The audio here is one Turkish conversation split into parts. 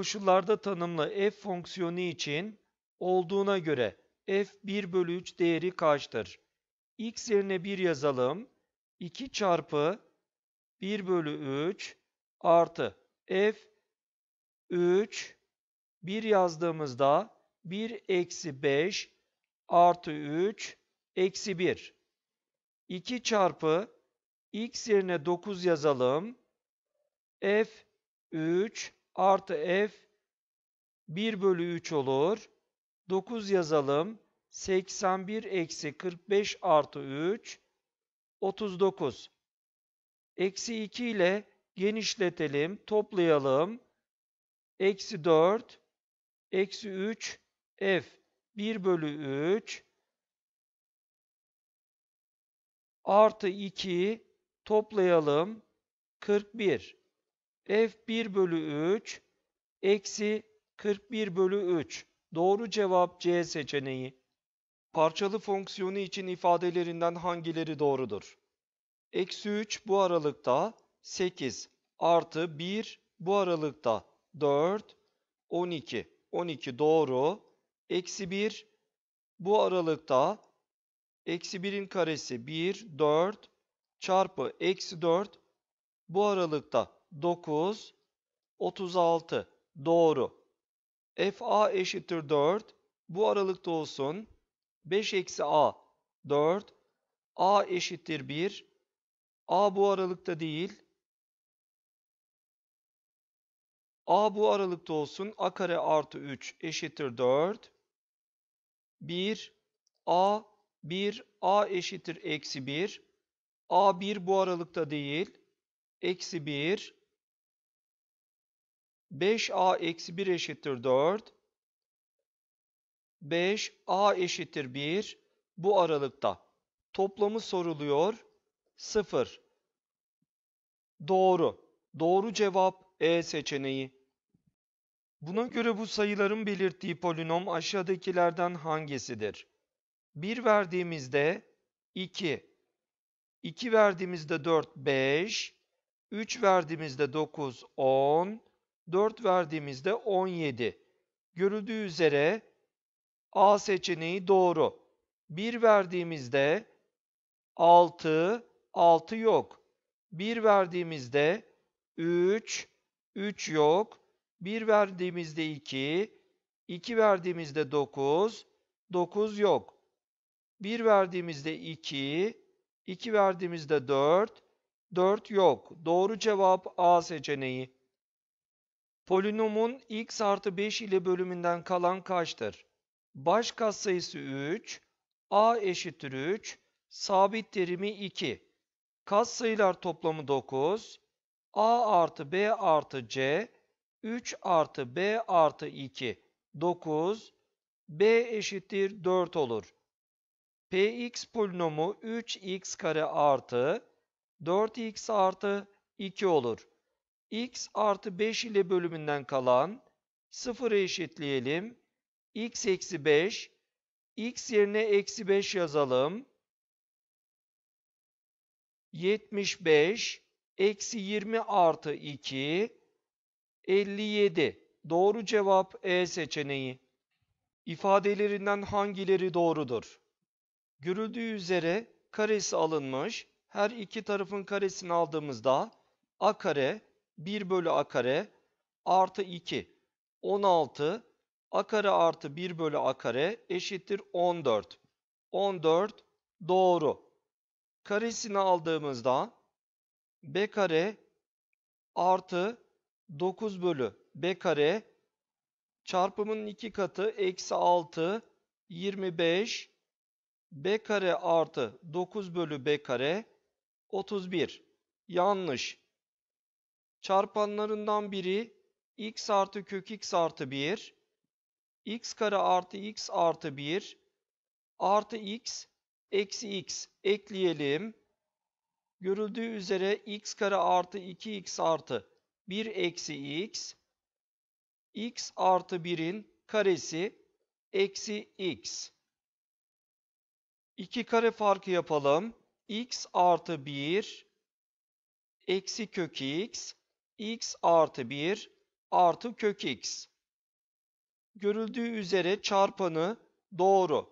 koşullarda tanımlı f fonksiyonu için olduğuna göre f 1 bölü 3 değeri kaçtır? x yerine 1 yazalım. 2 çarpı 1 bölü 3 artı f 3 1 yazdığımızda 1 eksi 5 artı 3 eksi 1. 2 çarpı x yerine 9 yazalım. f 3 artı f 1 bölü 3 olur. 9 yazalım. 81 eksi 45 artı 3 39. Eksi 2 ile genişletelim, toplayalım. Eksi 4 eksi 3 f 1 bölü 3 artı 2 toplayalım 41 f 1 bölü 3 eksi 41 bölü 3. Doğru cevap C seçeneği. Parçalı fonksiyonu için ifadelerinden hangileri doğrudur? Eksi 3 bu aralıkta 8 artı 1 bu aralıkta 4 12 12 doğru eksi 1 bu aralıkta eksi 1'in karesi 1 4 çarpı eksi 4 bu aralıkta 9, 36. Doğru. FA eşittir 4. Bu aralıkta olsun. 5 eksi A 4. A eşittir 1. A bu aralıkta değil. A bu aralıkta olsun. A kare artı 3 eşittir 4. 1. A 1. A eşittir eksi 1. A 1 bu aralıkta değil. Eksi 1. 5a eksi 1 eşittir 4. 5a eşittir 1 bu aralıkta. Toplamı soruluyor 0. Doğru. Doğru cevap E seçeneği. Buna göre bu sayıların belirttiği polinom aşağıdakilerden hangisidir? 1 verdiğimizde 2, 2 verdiğimizde 4, 5, 3 verdiğimizde 9, 10, 4 verdiğimizde 17. Görüldüğü üzere A seçeneği doğru. 1 verdiğimizde 6, 6 yok. 1 verdiğimizde 3, 3 yok. 1 verdiğimizde 2, 2 verdiğimizde 9, 9 yok. 1 verdiğimizde 2, 2 verdiğimizde 4, 4 yok. Doğru cevap A seçeneği. Polinomun x artı 5 ile bölümünden kalan kaçtır? Baş katsayısı 3, a eşittir 3, sabit terimi 2. Katsayılar toplamı 9, a artı b artı c, 3 artı b artı 2, 9, b eşittir 4 olur. px polinomu 3x kare artı 4x artı 2 olur x artı 5 ile bölümünden kalan 0'ı eşitleyelim. x eksi 5 x yerine eksi 5 yazalım. 75 eksi 20 artı 2 57 doğru cevap E seçeneği. İfadelerinden hangileri doğrudur? Görüldüğü üzere karesi alınmış. Her iki tarafın karesini aldığımızda a kare 1 bölü a kare artı 2 16 a kare artı 1 bölü a kare eşittir 14. 14 doğru. Karesini aldığımızda b kare artı 9 bölü b kare çarpımın 2 katı eksi 6 25 b kare artı 9 bölü b kare 31. Yanlış çarpanlarından biri x artı kök x artı 1, x kare artı x artı 1 artı x eksi x ekleyelim. Görüldüğü üzere x kare artı 2x artı 1 eksi x x artı 1'in karesi eksi x. 2 kare farkı yapalım. x artı 1 eksi kök x x artı 1 artı kök x. Görüldüğü üzere çarpanı doğru.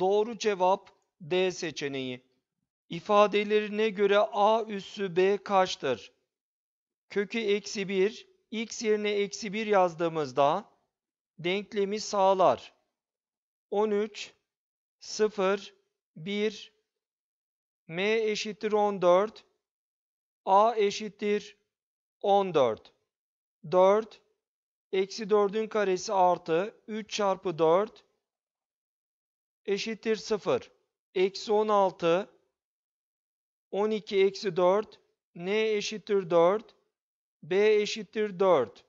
Doğru cevap D seçeneği. İfadelerine göre a üssü b kaçtır? Kökü eksi 1, x yerine eksi 1 yazdığımızda denklemi sağlar. 13, 0, 1, m eşittir 14, a eşittir 14. 4 eksi 4'ün karesi artı 3 çarpı 4 eşittir 0. Eksi 16 12 eksi 4 n eşittir 4 b eşittir 4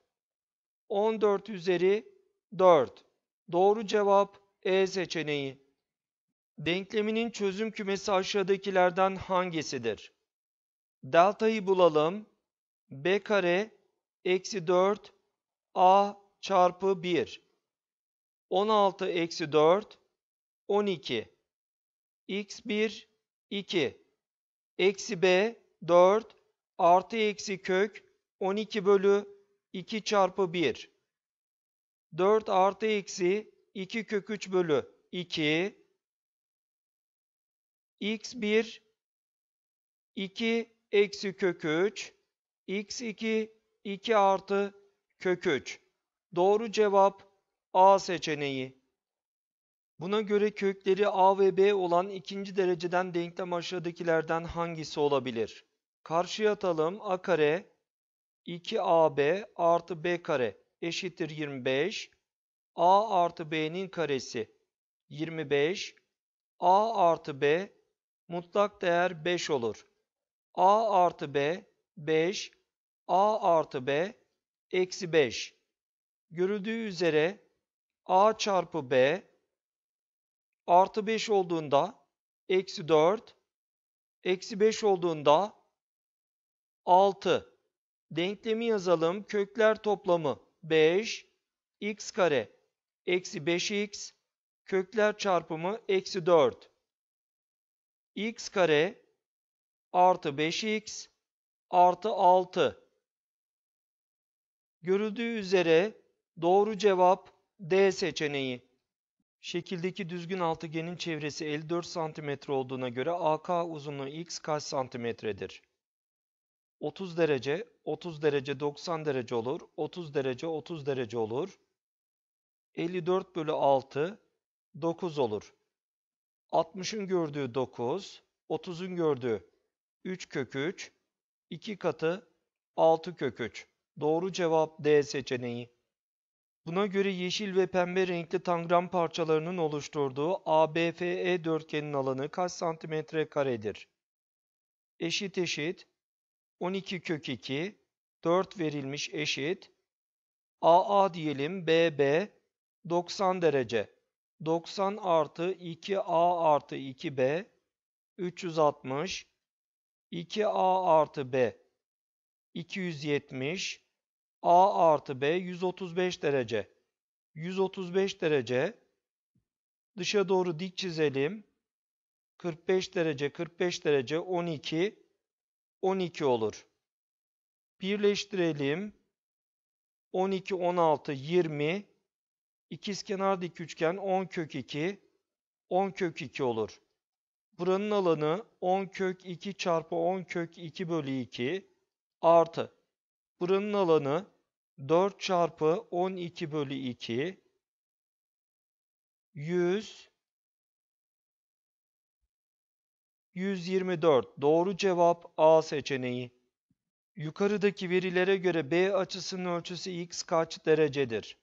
14 üzeri 4 Doğru cevap E seçeneği. Denkleminin çözüm kümesi aşağıdakilerden hangisidir? Delta'yı bulalım b kare eksi 4 a çarpı 1. 16 eksi 4 12. x1 2. Eksi b 4 artı eksi kök 12 bölü 2 çarpı 1. 4 artı eksi 2 kök 3 bölü 2. x1 2 eksi kök 3 x2 2 artı kök 3. Doğru cevap A seçeneği. Buna göre kökleri A ve B olan ikinci dereceden denklem aşağıdakilerden hangisi olabilir? Karşıya atalım A kare 2AB artı B kare eşittir 25. A artı B'nin karesi 25. A artı B mutlak değer 5 olur. A artı B 5 a artı b eksi 5. Görüldüğü üzere a çarpı b artı 5 olduğunda eksi 4, eksi 5 olduğunda 6. Denklemi yazalım. Kökler toplamı 5 x kare eksi 5x kökler çarpımı eksi 4 x kare artı 5x artı 6 Görüldüğü üzere doğru cevap D seçeneği. Şekildeki düzgün altıgenin çevresi 54 cm olduğuna göre AK uzunluğu x kaç santimetredir? 30 derece, 30 derece 90 derece olur, 30 derece 30 derece olur. 54 bölü 6, 9 olur. 60'ın gördüğü 9, 30'un gördüğü 3 kök 3, 2 katı 6 kök 3. Doğru cevap D seçeneği. Buna göre yeşil ve pembe renkli tangram parçalarının oluşturduğu ABFE dörtgenin alanı kaç santimetre karedir? Eşit eşit 12 kök 2 4 verilmiş eşit AA diyelim BB 90 derece 90 artı 2A artı 2B 360 2A artı B 270 A artı B 135 derece. 135 derece dışa doğru dik çizelim. 45 derece 45 derece 12 12 olur. Birleştirelim. 12 16 20 İkizkenar dik üçgen 10 kök 2 10 kök 2 olur. Buranın alanı 10 kök 2 çarpı 10 kök 2 bölü 2 artı Buranın alanı 4 çarpı 12 bölü 2 100 124. Doğru cevap A seçeneği. Yukarıdaki verilere göre B açısının ölçüsü x kaç derecedir?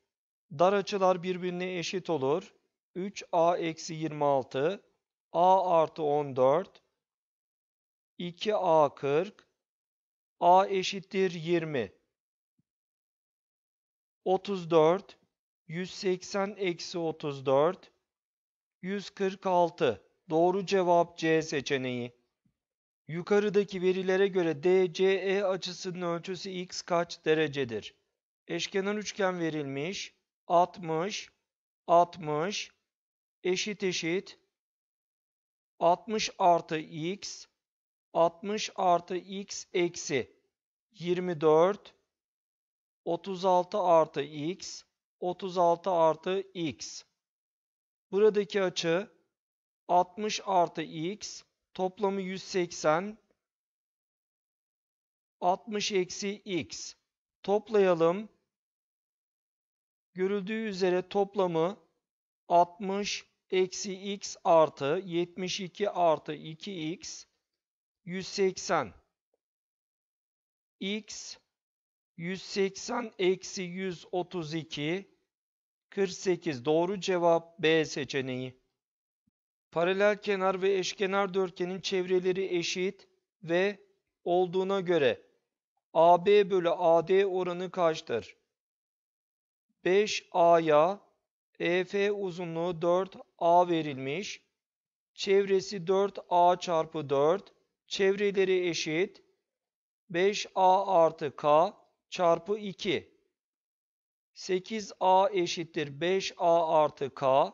Dar açılar birbirine eşit olur. 3a eksi 26, a artı 14, 2a 40, A eşittir 20. 34, 180 eksi 34, 146. Doğru cevap C seçeneği. Yukarıdaki verilere göre DCE açısının ölçüsü x kaç derecedir? Eşkenar üçgen verilmiş. 60, 60, eşit eşit, 60 artı x, 60 artı x eksi 24 36 artı x 36 artı x. Buradaki açı 60 artı x toplamı 180 60 eksi x. Toplayalım. Görüldüğü üzere toplamı 60 eksi x artı 72 artı 2x 180 x 180 eksi 132 48 doğru cevap B seçeneği. Paralel kenar ve eşkenar dörtgenin çevreleri eşit ve olduğuna göre AB bölü AD oranı kaçtır? 5A'ya EF uzunluğu 4A verilmiş. Çevresi 4A çarpı 4 çevreleri eşit 5a artı k çarpı 2. 8a eşittir 5a artı k.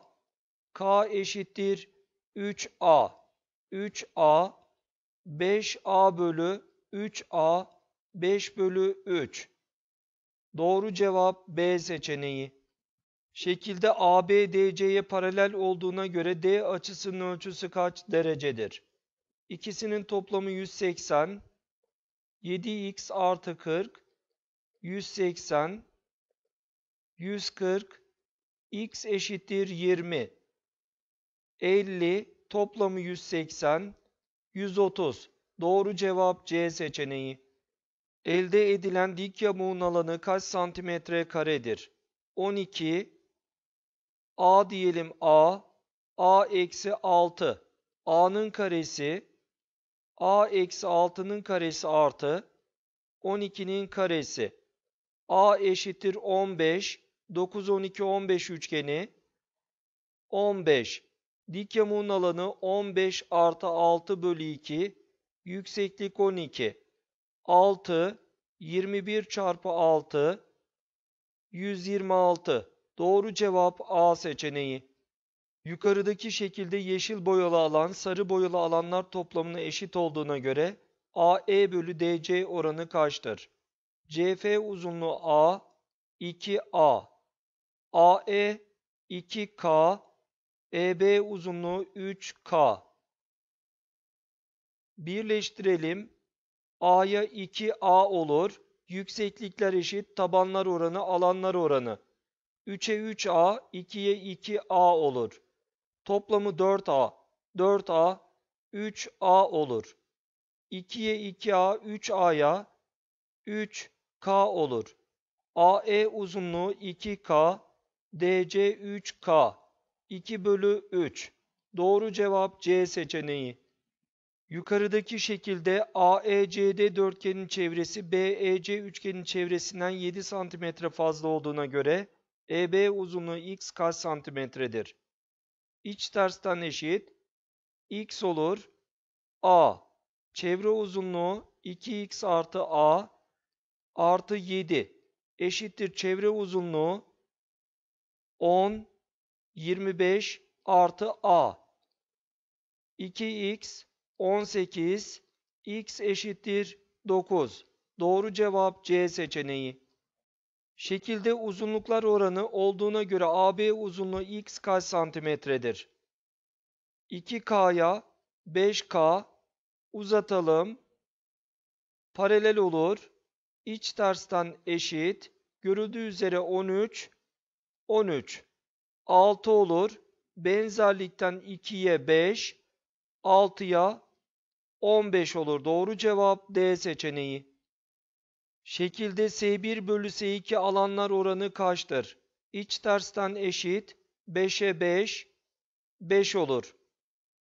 k eşittir 3a. 3a 5a bölü 3a 5 bölü 3. Doğru cevap B seçeneği. Şekilde AB DC'ye paralel olduğuna göre D açısının ölçüsü kaç derecedir? İkisinin toplamı 180. 7x artı 40. 180. 140. x eşittir 20. 50. Toplamı 180. 130. Doğru cevap C seçeneği. Elde edilen dik yamuğun alanı kaç santimetre karedir? 12. A diyelim A. A eksi 6. A'nın karesi a eksi 6'nın karesi artı 12'nin karesi. a eşittir 15. 9, 12, 15 üçgeni 15. Dik yamuğun alanı 15 artı 6 bölü 2. Yükseklik 12. 6, 21 çarpı 6, 126. Doğru cevap A seçeneği. Yukarıdaki şekilde yeşil boyalı alan sarı boyalı alanlar toplamına eşit olduğuna göre AE bölü DC oranı kaçtır? CF uzunluğu A 2A AE 2K EB uzunluğu 3K Birleştirelim. A'ya 2A olur. Yükseklikler eşit tabanlar oranı alanlar oranı. 3'e 3A, 2'ye 2A olur. Toplamı 4A. 4A 3A olur. 2'ye 2A 3A'ya 3K olur. AE uzunluğu 2K, DC 3K. 2 bölü 3. Doğru cevap C seçeneği. Yukarıdaki şekilde AECD dörtgenin çevresi BEC üçgenin çevresinden 7 cm fazla olduğuna göre EB uzunluğu x kaç santimetredir? iç tersten eşit x olur a çevre uzunluğu 2x artı a artı 7 eşittir çevre uzunluğu 10 25 artı a 2x 18 x eşittir 9 doğru cevap C seçeneği Şekilde uzunluklar oranı olduğuna göre AB uzunluğu x kaç santimetredir? 2K'ya 5K uzatalım. Paralel olur. İç tersten eşit. Görüldüğü üzere 13, 13. 6 olur. Benzerlikten 2'ye 5, 6'ya 15 olur. Doğru cevap D seçeneği. Şekilde S1 bölü S2 alanlar oranı kaçtır? İç tersten eşit 5'e 5, 5 olur.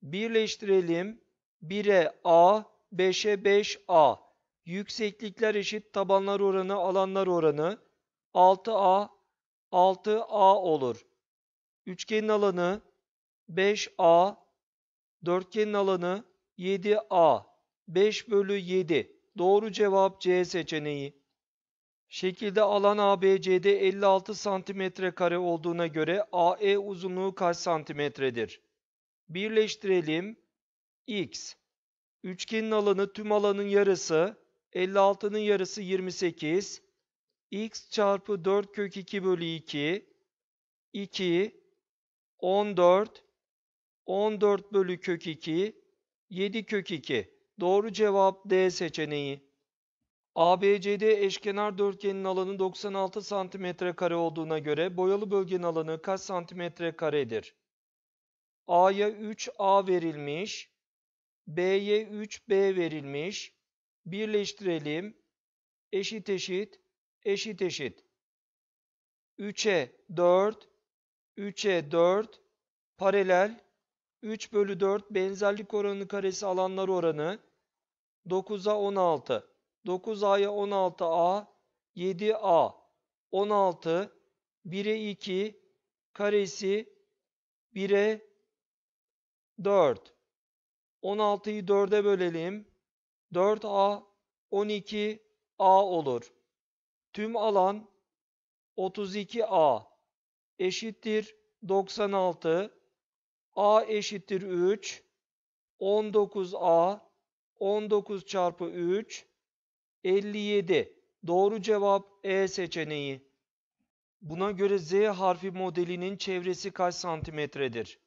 Birleştirelim. 1'e A, 5'e 5A. Yükseklikler eşit tabanlar oranı, alanlar oranı. 6A, 6A olur. Üçgenin alanı 5A, dörtgenin alanı 7A. 5 bölü 7. Doğru cevap C seçeneği. Şekilde alan ABC'de 56 santimetre kare olduğuna göre AE uzunluğu kaç santimetredir? Birleştirelim. X. Üçgenin alanı tüm alanın yarısı. 56'nın yarısı 28. X çarpı 4 kök 2 bölü 2. 2. 14. 14 bölü kök 2. 7 kök 2. Doğru cevap D seçeneği. ABCD eşkenar dörtgenin alanı 96 santimetre kare olduğuna göre boyalı bölgenin alanı kaç santimetre karedir? A'ya 3A verilmiş, B'ye 3B verilmiş. Birleştirelim. Eşit eşit, eşit eşit. 3'e 4, 3'e 4 paralel 3 bölü 4 benzerlik oranı karesi alanlar oranı 9'a 16, 9A'ya 16A, 7A, 16, 1'e 2, karesi 1'e 4. 16'yı 4'e bölelim. 4A 12 A olur. Tüm alan 32 A eşittir 96 A eşittir 3 19 A 19 çarpı 3 57. Doğru cevap E seçeneği. Buna göre Z harfi modelinin çevresi kaç santimetredir?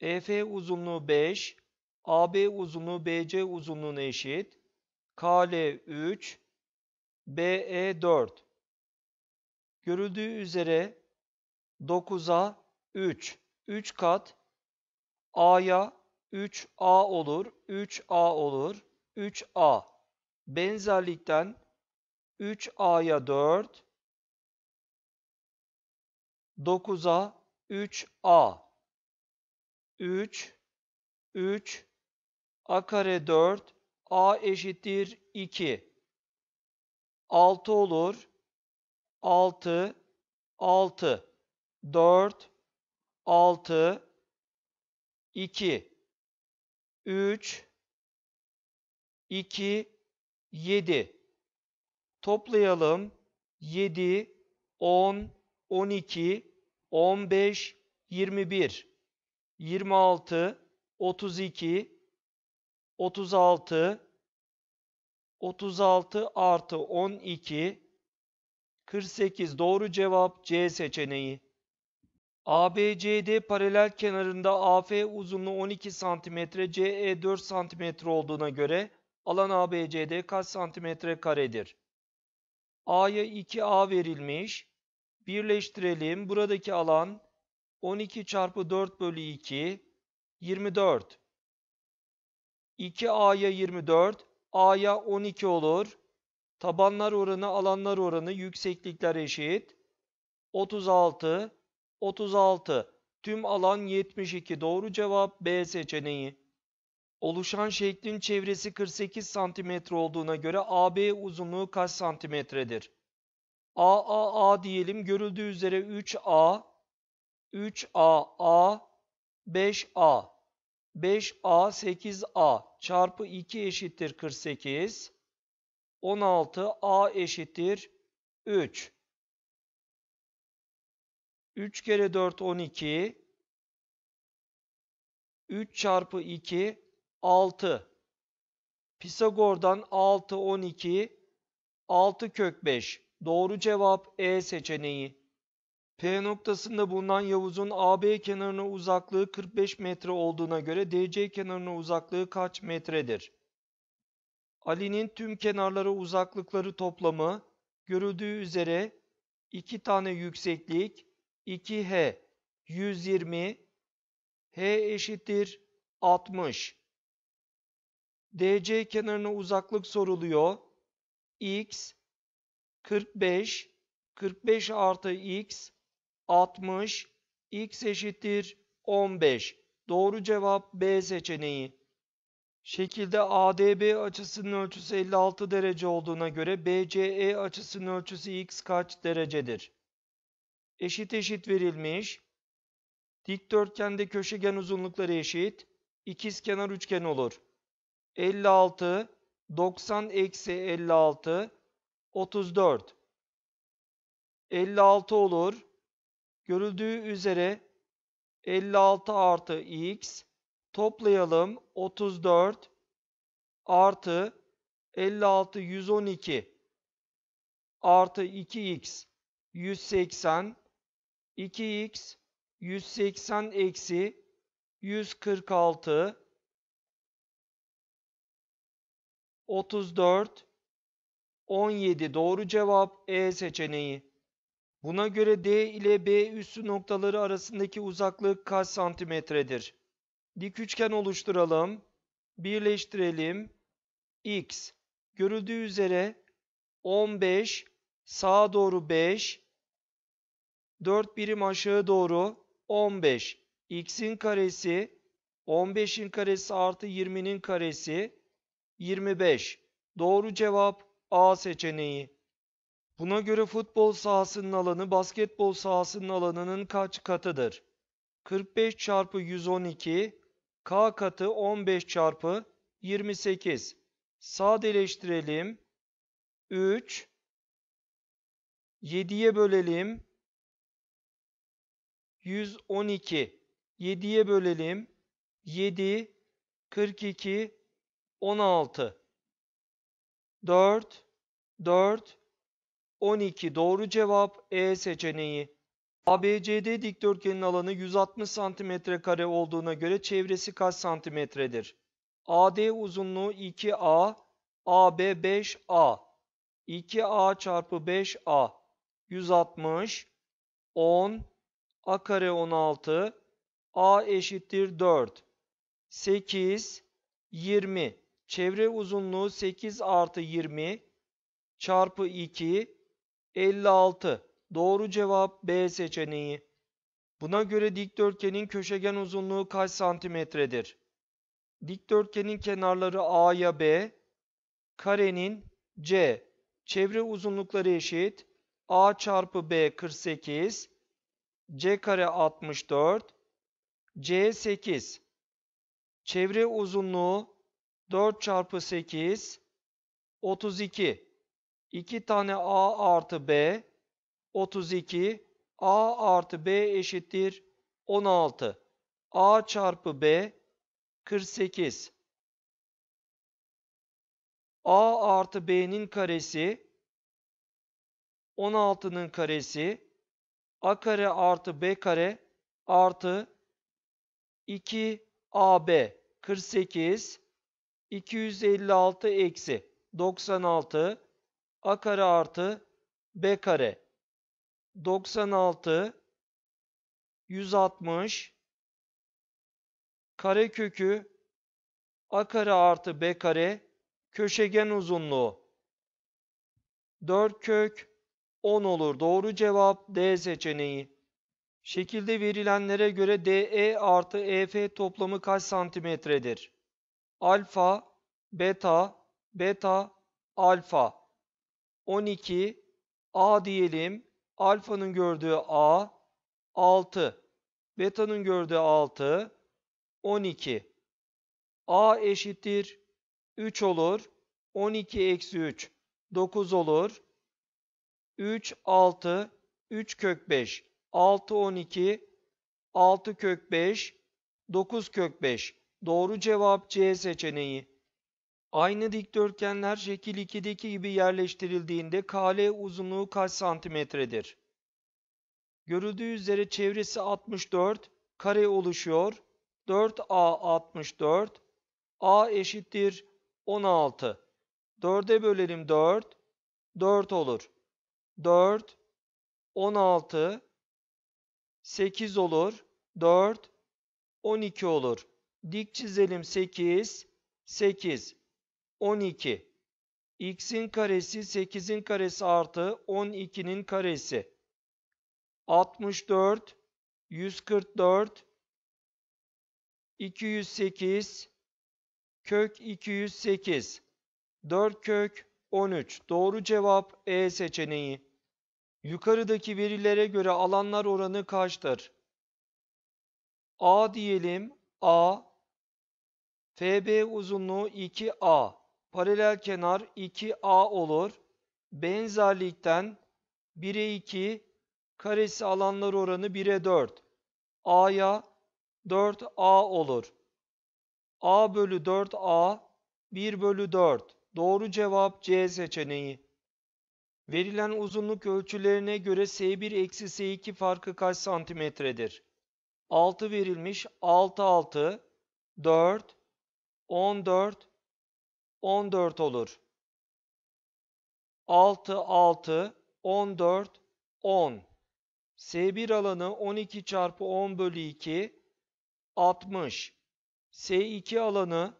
EF uzunluğu 5, AB uzunluğu BC uzunluğuna eşit, KL 3, BE 4. Görüldüğü üzere 9'a 3, 3 kat, A'ya 3A olur, 3A olur, 3A. Benzerlikten 3A'ya 4, 9'a 3A. 3, 3, A kare 4, A eşittir 2. 6 olur, 6, 6, 4, 6, 2. 3, 2, 7. Toplayalım. 7, 10, 12, 15, 21, 26, 32, 36, 36 artı 12, 48 doğru cevap C seçeneği. ABCD paralel kenarında AF uzunluğu 12 cm, CE 4 cm olduğuna göre alan ABCD kaç santimetre karedir? A'ya 2A verilmiş. Birleştirelim. Buradaki alan 12 çarpı 4 bölü 2 24. 2A'ya 24, A'ya 12 olur. Tabanlar oranı, alanlar oranı, yükseklikler eşit. 36 36. Tüm alan 72. Doğru cevap B seçeneği. Oluşan şeklin çevresi 48 cm olduğuna göre AB uzunluğu kaç santimetredir? AAA diyelim görüldüğü üzere 3A, 3AA, 5A, 5A, 8A çarpı 2 eşittir 48, 16A eşittir 3. 3 kere 4 12 3 çarpı 2 6 Pisagor'dan 6 12 6 kök 5 doğru cevap E seçeneği. P noktasında bulunan Yavuz'un AB kenarına uzaklığı 45 metre olduğuna göre DC kenarına uzaklığı kaç metredir? Ali'nin tüm kenarlara uzaklıkları toplamı görüldüğü üzere 2 tane yükseklik 2H 120 H eşittir 60. DC kenarına uzaklık soruluyor. X 45 45 artı X 60 X eşittir 15. Doğru cevap B seçeneği. Şekilde ADB açısının ölçüsü 56 derece olduğuna göre BCE açısının ölçüsü X kaç derecedir? eşit eşit verilmiş. Dikdörtgende köşegen uzunlukları eşit. İkizkenar üçgen olur. 56, 90 eksi 56, 34. 56 olur. Görüldüğü üzere 56 artı x toplayalım 34 artı 56 112 artı 2x 180 2x 180 eksi 146 34 17 doğru cevap E seçeneği. Buna göre D ile B üssü noktaları arasındaki uzaklık kaç santimetredir? Dik üçgen oluşturalım. Birleştirelim. X. Görüldüğü üzere 15 sağa doğru 5 4 birim aşağı doğru 15. X'in karesi 15'in karesi artı 20'nin karesi 25. Doğru cevap A seçeneği. Buna göre futbol sahasının alanı basketbol sahasının alanının kaç katıdır? 45 çarpı 112 K katı 15 çarpı 28. Sadeleştirelim. 3 7'ye bölelim. 112. 7'ye bölelim. 7, 42, 16. 4, 4, 12. Doğru cevap E seçeneği. ABCD dikdörtgenin alanı 160 santimetre kare olduğuna göre çevresi kaç santimetredir? AD uzunluğu 2A, AB 5A. 2A çarpı 5A 160, 10, a kare 16 a eşittir 4 8 20 çevre uzunluğu 8 artı 20 çarpı 2 56 doğru cevap B seçeneği. Buna göre dikdörtgenin köşegen uzunluğu kaç santimetredir? Dikdörtgenin kenarları A'ya B, karenin C, çevre uzunlukları eşit, A çarpı B 48, C kare 64, C 8. Çevre uzunluğu 4 çarpı 8, 32. 2 tane A artı B, 32. A artı B eşittir 16. A çarpı B, 48. A artı B'nin karesi, 16'nın karesi, a kare artı b kare artı 2ab 48 256 eksi 96 a kare artı b kare 96 160 kare kökü a kare artı b kare köşegen uzunluğu 4 kök 10 olur. Doğru cevap D seçeneği. Şekilde verilenlere göre DE artı EF toplamı kaç santimetredir? Alfa, beta, beta, alfa. 12, A diyelim. Alfanın gördüğü A, 6. Beta'nın gördüğü 6, 12. A eşittir 3 olur. 12 eksi 3, 9 olur. 3, 6, 3 kök 5, 6, 12, 6 kök 5, 9 kök 5. Doğru cevap C seçeneği. Aynı dikdörtgenler şekil 2'deki gibi yerleştirildiğinde kale uzunluğu kaç santimetredir? Görüldüğü üzere çevresi 64, kare oluşuyor. 4A 64, A eşittir 16. 4'e bölelim 4, 4 olur. 4, 16, 8 olur. 4, 12 olur. Dik çizelim 8, 8, 12. X'in karesi 8'in karesi artı 12'nin karesi. 64, 144, 208, kök 208, 4 kök 13. Doğru cevap E seçeneği. Yukarıdaki verilere göre alanlar oranı kaçtır? A diyelim A FB uzunluğu 2A paralel kenar 2A olur. Benzerlikten 1'e 2 karesi alanlar oranı 1'e 4. A'ya 4A olur. A bölü 4A 1 bölü 4. Doğru cevap C seçeneği. Verilen uzunluk ölçülerine göre S1 eksi S2 farkı kaç santimetredir? 6 verilmiş. 6, 6, 4, 14, 14 olur. 6, 6, 14, 10. S1 alanı 12 çarpı 10 bölü 2, 60. S2 alanı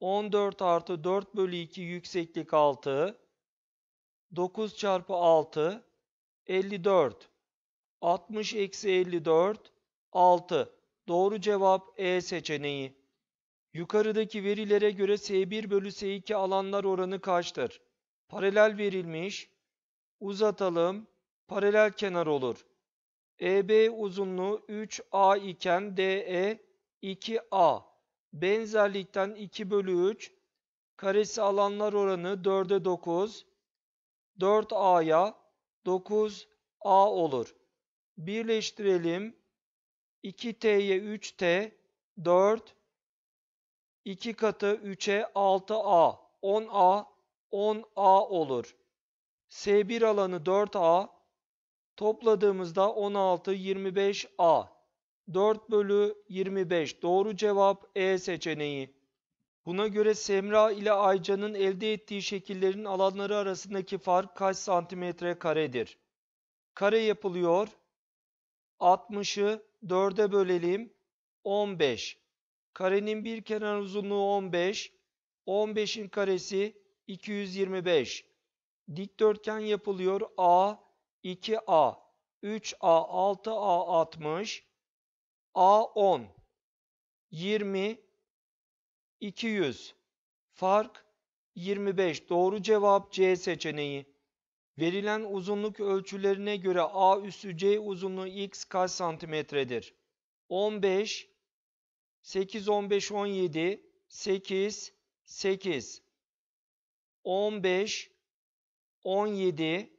14 artı 4 bölü 2 yükseklik 6. 9 çarpı 6 54. 60 eksi 54 6. Doğru cevap E seçeneği. Yukarıdaki verilere göre S1 bölü S2 alanlar oranı kaçtır? Paralel verilmiş. Uzatalım. Paralel kenar olur. EB uzunluğu 3A iken DE 2A. Benzerlikten 2 bölü 3. Karesi alanlar oranı 4'e 9. 4A'ya 9A olur. Birleştirelim. 2T'ye 3T, 4, 2 katı 3'e 6A, 10A, 10A olur. S1 alanı 4A, topladığımızda 16, 25A. 4 bölü 25 doğru cevap E seçeneği. Buna göre Semra ile Ayca'nın elde ettiği şekillerin alanları arasındaki fark kaç santimetre karedir? Kare yapılıyor. 60'ı 4'e bölelim. 15. Karenin bir kenar uzunluğu 15. 15'in karesi 225. Dikdörtgen yapılıyor. A 2A 3A 6A 60 A 10 20 200. Fark 25. Doğru cevap C seçeneği. Verilen uzunluk ölçülerine göre A üstü C uzunluğu x kaç santimetredir? 15 8 15 17 8 8 15 17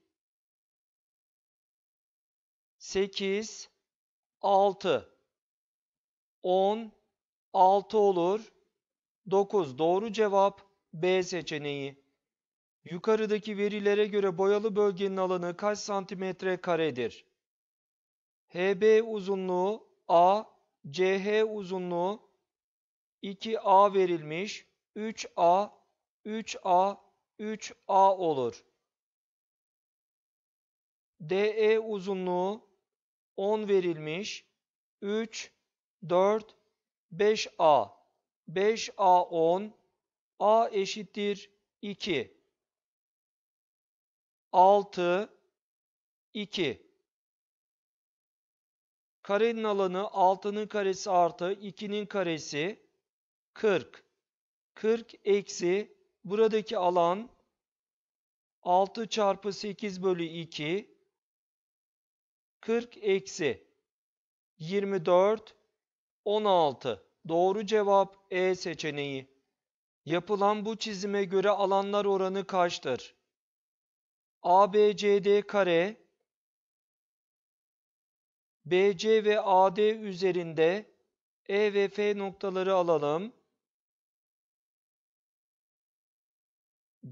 8 6 10 6 olur. 9. Doğru cevap B seçeneği. Yukarıdaki verilere göre boyalı bölgenin alanı kaç santimetre karedir? HB uzunluğu A, CH uzunluğu 2A verilmiş, 3A, 3A, 3A olur. DE uzunluğu 10 verilmiş, 3, 4, 5A. 5a 10, a eşittir 2. 6, 2. Karenin alanı 6'nın karesi artı 2'nin karesi 40. 40 eksi buradaki alan 6 çarpı 8 bölü 2 40 eksi 24 16 Doğru cevap E seçeneği. Yapılan bu çizime göre alanlar oranı kaçtır? ABCD kare BC ve AD üzerinde E ve F noktaları alalım.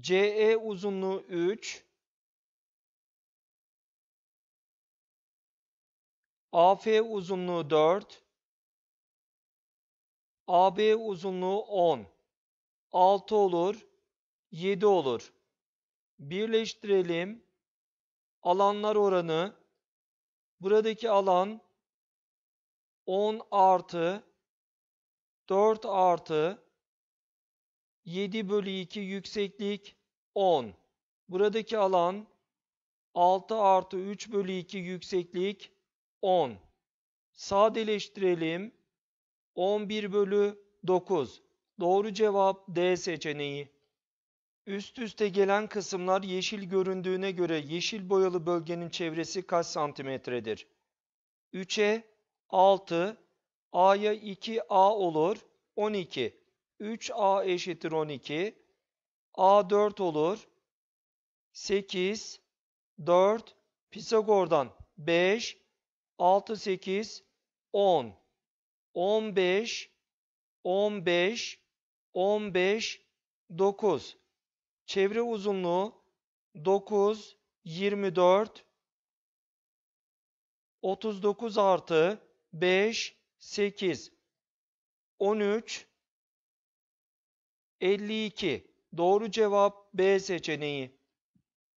CE uzunluğu 3 AF uzunluğu 4 AB uzunluğu 10. 6 olur. 7 olur. Birleştirelim. Alanlar oranı. Buradaki alan 10 artı 4 artı 7 bölü 2 yükseklik 10. Buradaki alan 6 artı 3 bölü 2 yükseklik 10. Sadeleştirelim. 11 bölü 9. Doğru cevap D seçeneği. Üst üste gelen kısımlar yeşil göründüğüne göre yeşil boyalı bölgenin çevresi kaç santimetredir? 3'e 6, A'ya 2A olur 12. 3A eşittir 12. A 4 olur. 8, 4, Pisagor'dan 5, 6, 8, 10. 15, 15, 15, 9. Çevre uzunluğu 9, 24, 39 artı 5, 8, 13, 52. Doğru cevap B seçeneği.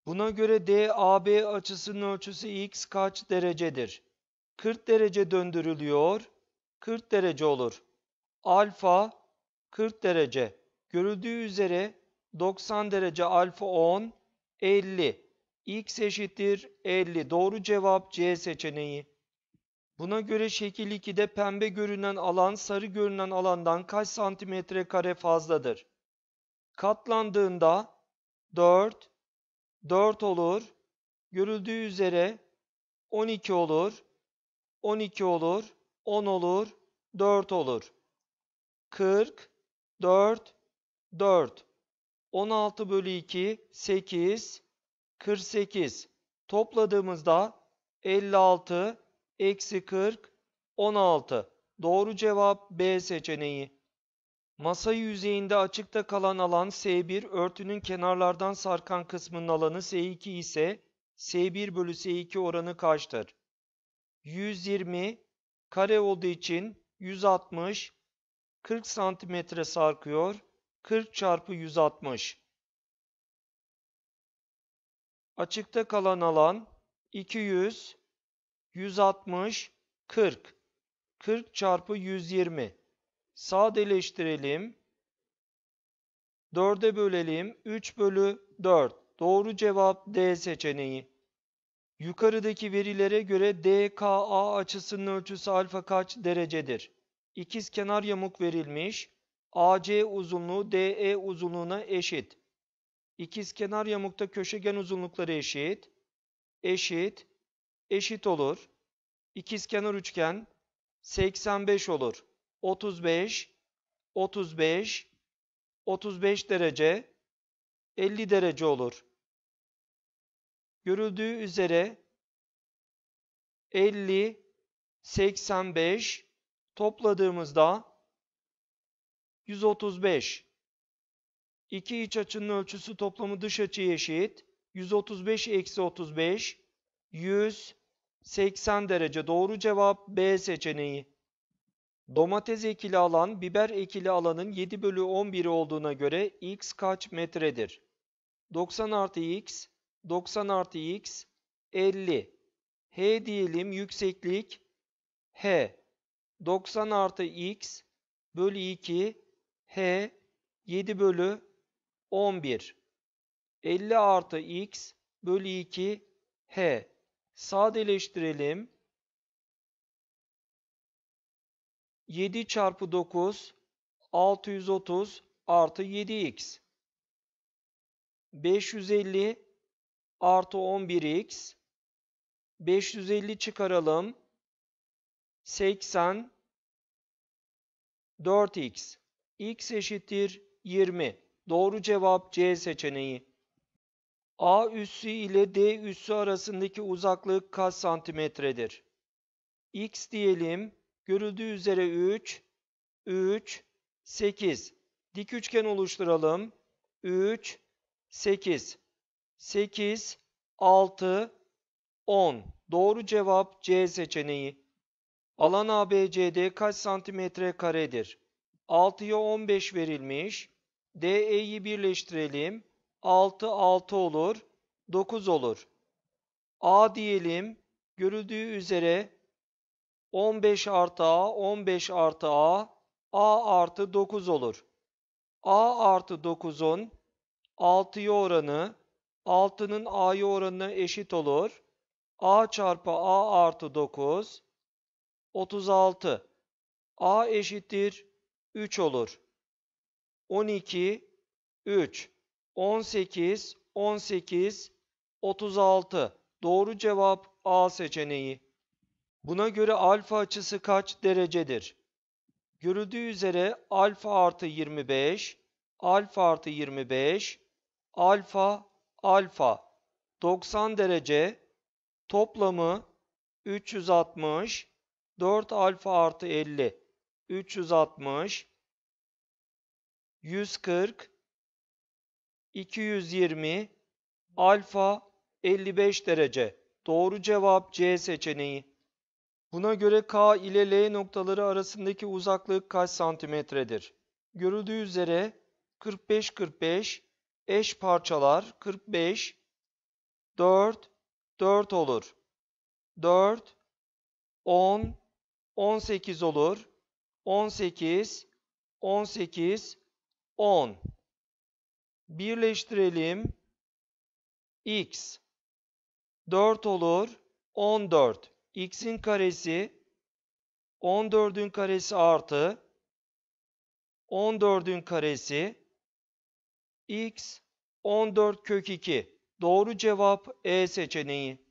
Buna göre DAB açısının ölçüsü x kaç derecedir? 40 derece döndürülüyor 40 derece olur. Alfa 40 derece. Görüldüğü üzere 90 derece alfa 10 50. X eşittir 50. Doğru cevap C seçeneği. Buna göre şekil 2'de pembe görünen alan sarı görünen alandan kaç santimetre kare fazladır? Katlandığında 4, 4 olur. Görüldüğü üzere 12 olur, 12 olur, 10 olur, 4 olur. 40, 4, 4. 16 bölü 2, 8, 48. Topladığımızda 56, eksi 40, 16. Doğru cevap B seçeneği. Masa yüzeyinde açıkta kalan alan S1 örtünün kenarlardan sarkan kısmının alanı S2 ise S1 bölü S2 oranı kaçtır? 120 kare olduğu için 160 40 santimetre sarkıyor. 40 çarpı 160. Açıkta kalan alan 200 160 40 40 çarpı 120. Sadeleştirelim. 4'e bölelim. 3 bölü 4. Doğru cevap D seçeneği. Yukarıdaki verilere göre DKA açısının ölçüsü alfa kaç derecedir? İkiz kenar yamuk verilmiş. AC uzunluğu DE uzunluğuna eşit. İkiz kenar yamukta köşegen uzunlukları eşit. Eşit. Eşit olur. İkiz kenar üçgen 85 olur. 35 35 35 derece 50 derece olur. Görüldüğü üzere 50, 85 topladığımızda 135. İki iç açının ölçüsü toplamı dış açıya eşit. 135 eksi 35, 180 derece. Doğru cevap B seçeneği. Domates ekili alan, biber ekili alanın 7 bölü 11 olduğuna göre x kaç metredir? 90 artı x 90 artı x 50. H diyelim yükseklik H. 90 artı x bölü 2 H 7 bölü 11. 50 artı x bölü 2 H. Sadeleştirelim. 7 çarpı 9 630 artı 7x. 550 artı 11x 550 çıkaralım 80 4x x eşittir 20 doğru cevap C seçeneği A üssü ile D üssü arasındaki uzaklık kaç santimetredir? x diyelim görüldüğü üzere 3 3 8 dik üçgen oluşturalım 3 8 8, 6, 10. Doğru cevap C seçeneği. Alan ABCD kaç santimetre karedir? 6'ya 15 verilmiş. DE'yi birleştirelim. 6, 6 olur. 9 olur. A diyelim. Görüldüğü üzere 15 artı A, 15 artı A, A artı 9 olur. A artı 9'un 6'ya oranı 6'nın a'ya oranına eşit olur. a çarpı a artı 9 36. a eşittir 3 olur. 12 3 18 18 36. Doğru cevap A seçeneği. Buna göre alfa açısı kaç derecedir? Görüldüğü üzere alfa artı 25, alfa artı 25, alfa alfa 90 derece toplamı 360 4 alfa artı 50 360 140 220 alfa 55 derece. Doğru cevap C seçeneği. Buna göre K ile L noktaları arasındaki uzaklık kaç santimetredir? Görüldüğü üzere 45 45 eş parçalar 45 4 4 olur. 4 10 18 olur. 18 18 10 Birleştirelim. x 4 olur. 14. x'in karesi 14'ün karesi artı 14'ün karesi X 14 kök 2. Doğru cevap E seçeneği.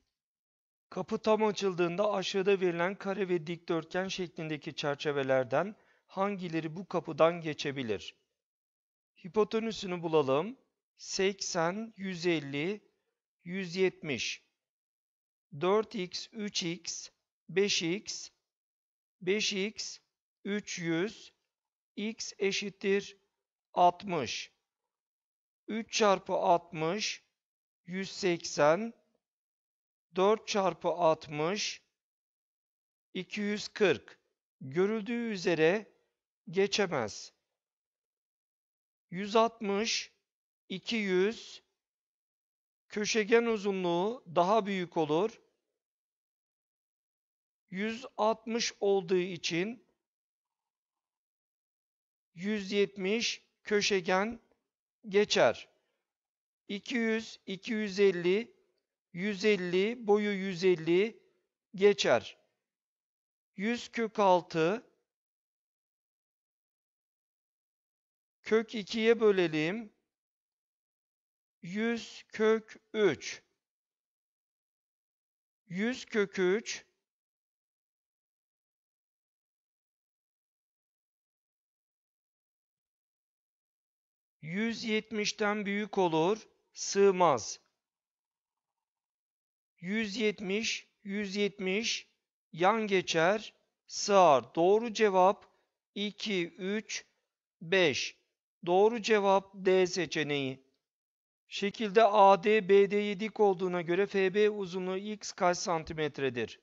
Kapı tam açıldığında aşağıda verilen kare ve dikdörtgen şeklindeki çerçevelerden hangileri bu kapıdan geçebilir? Hipotenüsünü bulalım. 80, 150, 170. 4x, 3x, 5x, 5x, 300, x eşittir 60. 3 çarpı 60 180 4 çarpı 60 240 görüldüğü üzere geçemez. 160 200 köşegen uzunluğu daha büyük olur. 160 olduğu için 170 köşegen geçer. 200, 250, 150, boyu 150 geçer. 100 kök 6 kök 2'ye bölelim. 100 kök 3 100 kök 3 170'ten büyük olur, sığmaz. 170, 170 yan geçer, sığar. Doğru cevap 2, 3, 5. Doğru cevap D seçeneği. Şekilde AD BD'ye dik olduğuna göre FB uzunluğu x kaç santimetredir?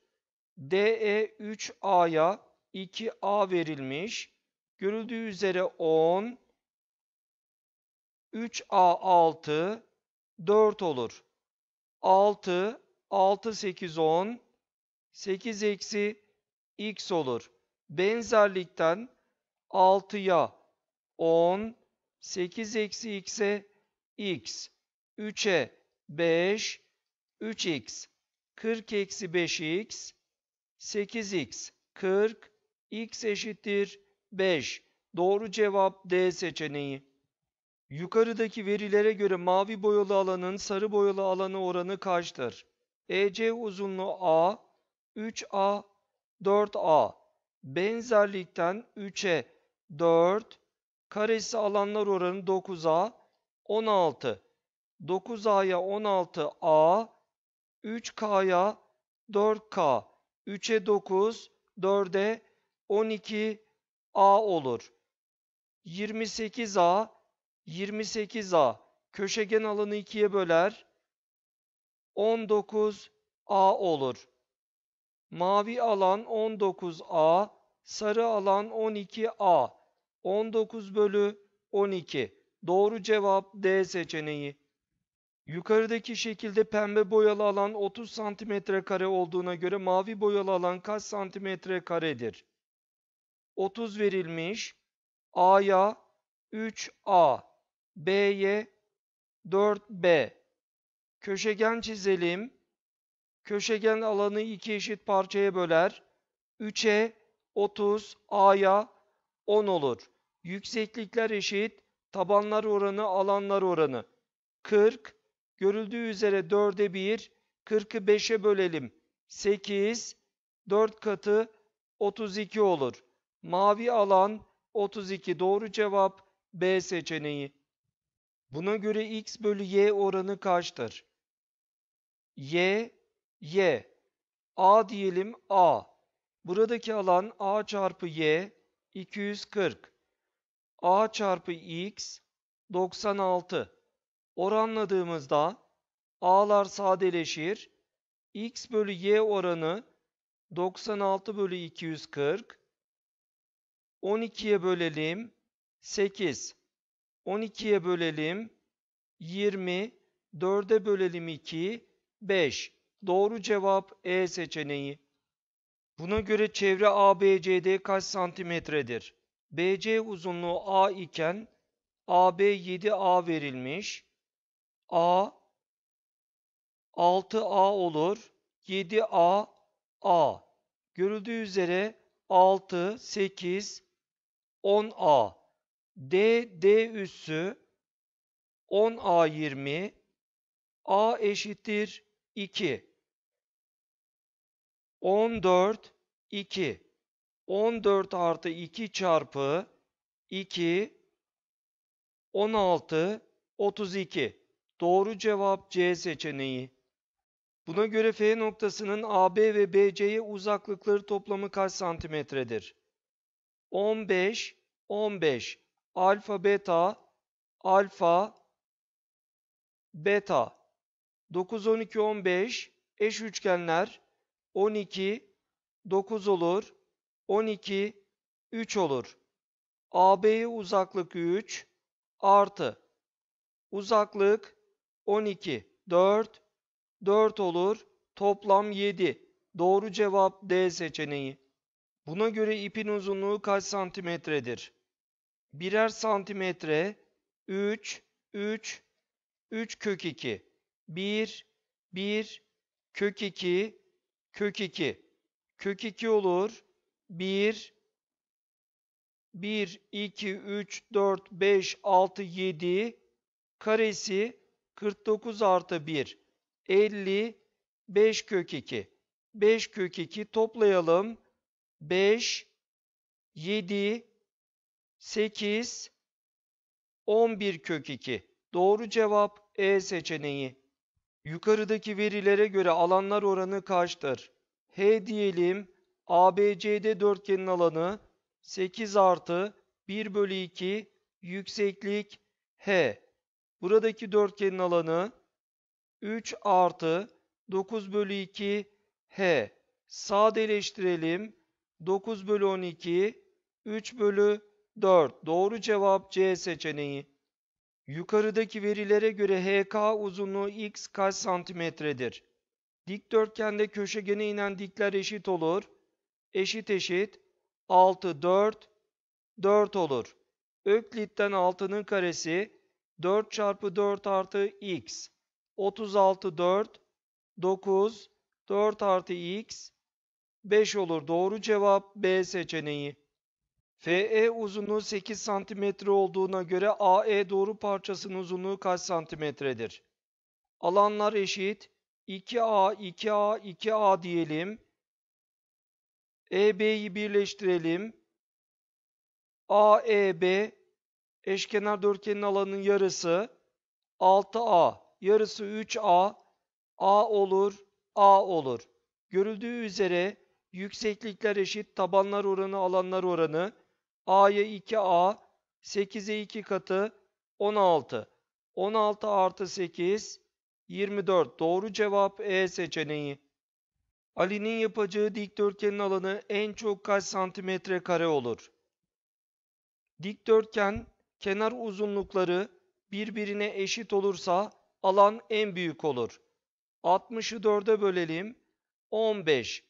DE 3A'ya 2A verilmiş. Görüldüğü üzere 10, 3A 6 4 olur. 6 6 8 10 8 eksi x olur. Benzerlikten 6'ya 10 8 eksi x'e x 3'e 5 3x 40 eksi 5x 8x 40 x eşittir 5 doğru cevap D seçeneği Yukarıdaki verilere göre mavi boyalı alanın sarı boyalı alanı oranı kaçtır? EC uzunluğu A, 3A, 4A. Benzerlikten 3'e 4, karesi alanlar oranı 9A, 16. 9A'ya 16A, 3K'ya 4K, 3'e 9, 4'e 12A olur. 28A, 28A köşegen alanı 2'ye böler 19A olur. Mavi alan 19A, sarı alan 12A. 19 bölü 12. Doğru cevap D seçeneği. Yukarıdaki şekilde pembe boyalı alan 30 santimetre kare olduğuna göre mavi boyalı alan kaç santimetre karedir? 30 verilmiş. A'ya 3A. B'ye 4B. Köşegen çizelim. Köşegen alanı iki eşit parçaya böler. 3'e 30, A'ya 10 olur. Yükseklikler eşit. Tabanlar oranı, alanlar oranı. 40, görüldüğü üzere 4'e 1, 40'ı 5'e bölelim. 8, 4 katı 32 olur. Mavi alan 32. Doğru cevap B seçeneği. Buna göre x bölü y oranı kaçtır? y, y. a diyelim a. Buradaki alan a çarpı y 240. a çarpı x 96. Oranladığımızda a'lar sadeleşir. x bölü y oranı 96 bölü 240. 12'ye bölelim 8. 12'ye bölelim 20, 4'e bölelim 2, 5. Doğru cevap E seçeneği. Buna göre çevre ABCD kaç santimetredir? BC uzunluğu A iken AB 7A verilmiş. A 6A olur. 7A A. Görüldüğü üzere 6, 8, 10A. DD üssü 10A 20 A eşittir 2 14 2 14 artı 2 çarpı 2 16 32 Doğru cevap C seçeneği. Buna göre F noktasının AB ve BC'ye uzaklıkları toplamı kaç santimetredir? 15 15 alfa beta alfa beta 9 12 15 eş üçgenler 12 9 olur 12 3 olur. AB'ye uzaklık 3 artı uzaklık 12 4 4 olur toplam 7. Doğru cevap D seçeneği. Buna göre ipin uzunluğu kaç santimetredir? birer santimetre 3, 3, 3 kök 2. 1, 1, kök 2, kök 2. Kök 2 olur. 1, 1, 2, 3, 4, 5, 6, 7 karesi 49 artı 1. 50, 5 kök 2. 5 kök 2 toplayalım. 5, 7, 8, 11 kök 2. Doğru cevap E seçeneği. Yukarıdaki verilere göre alanlar oranı kaçtır? H diyelim ABCD dörtgenin alanı 8 artı 1 bölü 2 yükseklik H. Buradaki dörtgenin alanı 3 artı 9 bölü 2 H. Sadeleştirelim. 9 bölü 12 3 bölü 4. Doğru cevap C seçeneği. Yukarıdaki verilere göre HK uzunluğu x kaç santimetredir? Dikdörtgende köşegene inen dikler eşit olur. Eşit eşit 6 4 4 olur. Öklit'ten 6'nın karesi 4 çarpı 4 artı x. 36 4 9 4 artı x 5 olur. Doğru cevap B seçeneği. FE uzunluğu 8 cm olduğuna göre AE doğru parçasının uzunluğu kaç santimetredir? Alanlar eşit. 2A, 2A, 2A diyelim. EB'yi birleştirelim. AEB eşkenar dörtgenin alanının yarısı 6A, yarısı 3A, A olur, A olur. Görüldüğü üzere yükseklikler eşit, tabanlar oranı, alanlar oranı A'ya 2A, 8'e 2 katı 16. 16 artı 8, 24. Doğru cevap E seçeneği. Ali'nin yapacağı dikdörtgenin alanı en çok kaç santimetre kare olur? Dikdörtgen kenar uzunlukları birbirine eşit olursa alan en büyük olur. 60'ı 4'e bölelim. 15.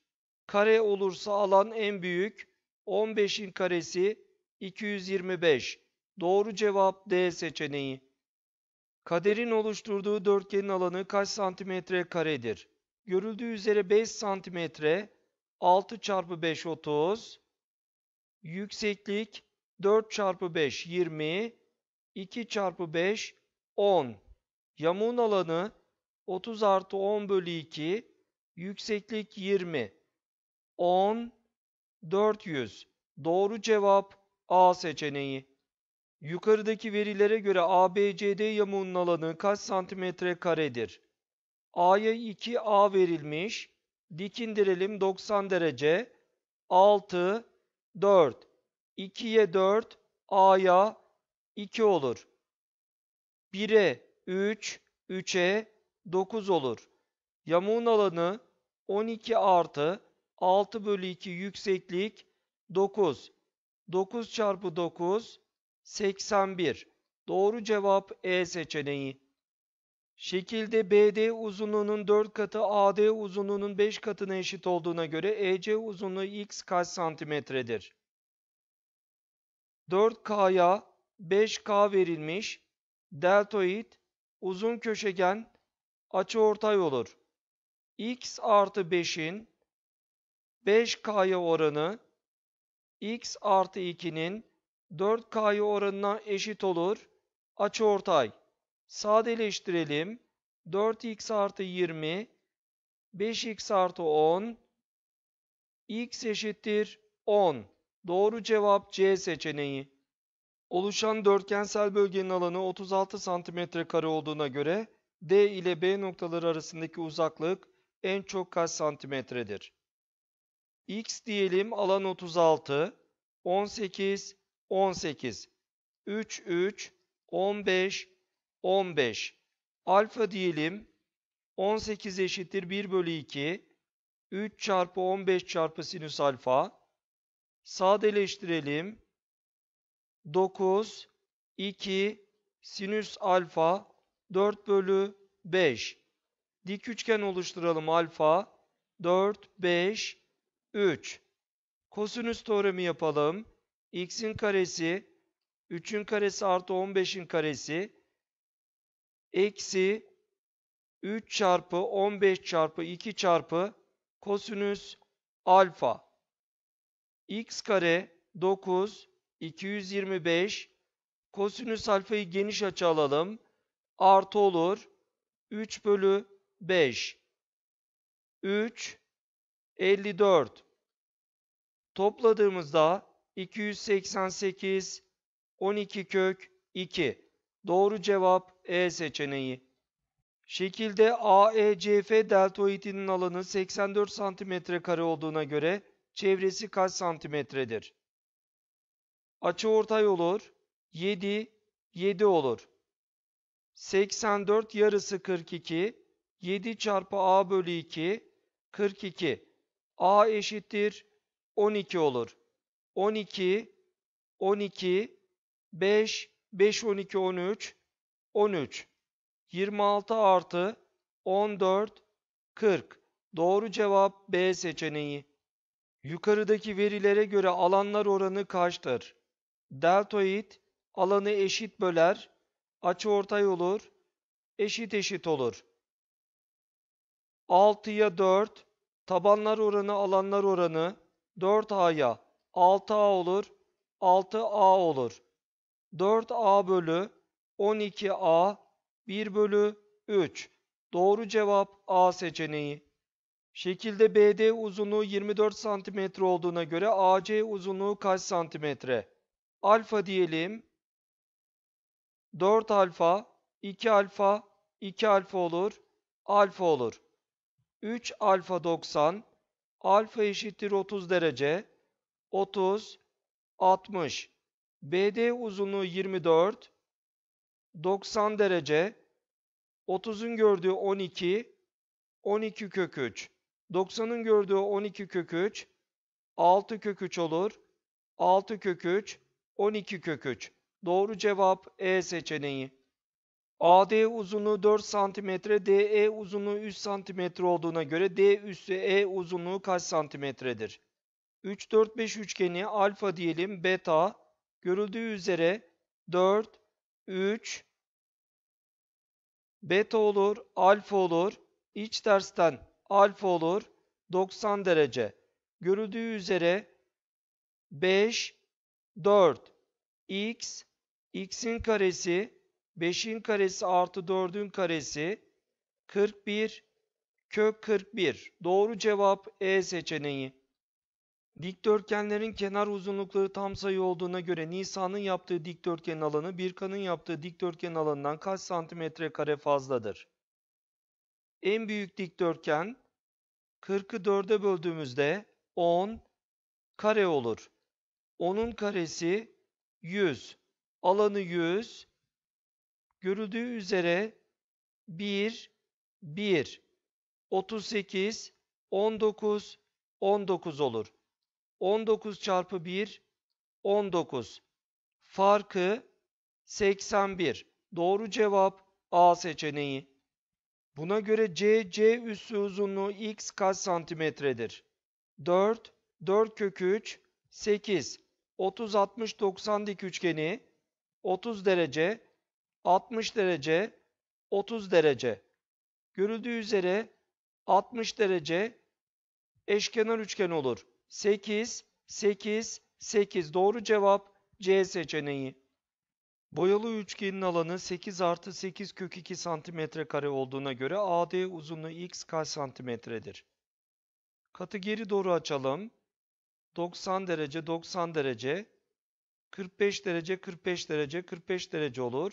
Kare olursa alan en büyük. 15'in karesi 225. Doğru cevap D seçeneği. Kaderin oluşturduğu dörtgenin alanı kaç santimetre karedir? Görüldüğü üzere 5 santimetre 6 çarpı 5 30 yükseklik 4 çarpı 5 20 2 çarpı 5 10 yamuğun alanı 30 artı 10 bölü 2 yükseklik 20 10 400 doğru cevap A seçeneği. Yukarıdaki verilere göre ABCD yamuğunun alanı kaç santimetre karedir? A'ya 2A verilmiş. Dikindirelim. 90 derece. 6, 4. 2'ye 4, A'ya 2 olur. 1'e 3, 3'e 9 olur. Yamuğun alanı 12 artı 6 bölü 2 yükseklik 9. 9 çarpı 9 81. Doğru cevap E seçeneği. Şekilde BD uzunluğunun 4 katı AD uzunluğunun 5 katına eşit olduğuna göre EC uzunluğu x kaç santimetredir? 4K'ya 5K verilmiş deltoid uzun köşegen açıortay olur. x artı 5'in 5K'ya oranı x artı 2'nin 4k'yı oranına eşit olur. Açıortay. Sadeleştirelim. 4x artı 20, 5x artı 10, x eşittir 10. Doğru cevap C seçeneği. Oluşan dörtgensel bölgenin alanı 36 cm kare olduğuna göre D ile B noktaları arasındaki uzaklık en çok kaç santimetredir? X diyelim alan 36, 18, 18, 3, 3, 15, 15. Alfa diyelim 18 eşittir 1 bölü 2, 3 çarpı 15 çarpı sinüs alfa. Sadeleştirelim. 9, 2, sinüs alfa 4 bölü 5. Dik üçgen oluşturalım alfa 4, 5, 3. Kosinüs teoremi yapalım. x'in karesi 3'ün karesi artı 15'in karesi eksi 3 çarpı 15 çarpı 2 çarpı kosinüs alfa x kare 9 225 kosinüs alfayı geniş açı alalım artı olur 3 bölü 5 3 54 topladığımızda 288 12 kök 2. Doğru cevap E seçeneği. Şekilde AECF deltoidinin alanı 84 cm kare olduğuna göre çevresi kaç santimetredir? Açıortay olur. 7 7 olur. 84 yarısı 42 7 çarpı A bölü 2 42 A eşittir 12 olur. 12, 12, 5, 5, 12, 13, 13. 26 artı 14, 40. Doğru cevap B seçeneği. Yukarıdaki verilere göre alanlar oranı kaçtır? Deltoid alanı eşit böler, ortay olur, eşit eşit olur. 6'ya 4, tabanlar oranı alanlar oranı, 4a'ya 6a olur. 6a olur. 4a bölü 12a 1 bölü 3. Doğru cevap A seçeneği. Şekilde BD uzunluğu 24 cm olduğuna göre AC uzunluğu kaç santimetre? Alfa diyelim. 4 alfa, 2 alfa, 2 alfa olur, alfa olur. 3 alfa 90, alfa eşittir 30 derece, 30, 60. BD uzunluğu 24, 90 derece, 30'un gördüğü 12, 12 kök 3. 90'ın gördüğü 12 kök 3, 6 kök 3 olur. 6 kök 3, 12 kök 3. Doğru cevap E seçeneği. AD uzunluğu 4 cm, DE uzunluğu 3 cm olduğuna göre D üssü E uzunluğu kaç santimetredir? 3, 4, 5 üçgeni alfa diyelim, beta. Görüldüğü üzere 4, 3, beta olur, alfa olur. İç tersten alfa olur, 90 derece. Görüldüğü üzere 5, 4, x, x'in karesi, 5'in karesi artı 4'ün karesi 41 kök 41. Doğru cevap E seçeneği. Dikdörtgenlerin kenar uzunlukları tam sayı olduğuna göre Nisa'nın yaptığı dikdörtgen alanı Birkan'ın yaptığı dikdörtgen alanından kaç santimetre kare fazladır? En büyük dikdörtgen 40'ı 4'e böldüğümüzde 10 kare olur. 10'un karesi 100. Alanı 100. Görüldüğü üzere 1, 1, 38, 19, 19 olur. 19 çarpı 1, 19. Farkı 81. Doğru cevap A seçeneği. Buna göre C, C üssü uzunluğu x kaç santimetredir? 4, 4 kök 3, 8, 30, 60, 90 dik üçgeni, 30 derece, 60 derece, 30 derece. Görüldüğü üzere 60 derece eşkenar üçgen olur. 8, 8, 8 doğru cevap C seçeneği. Boyalı üçgenin alanı 8 artı 8 kök 2 santimetre kare olduğuna göre AD uzunluğu x kaç santimetredir? Katı geri doğru açalım. 90 derece 90 derece 45 derece 45 derece 45 derece olur.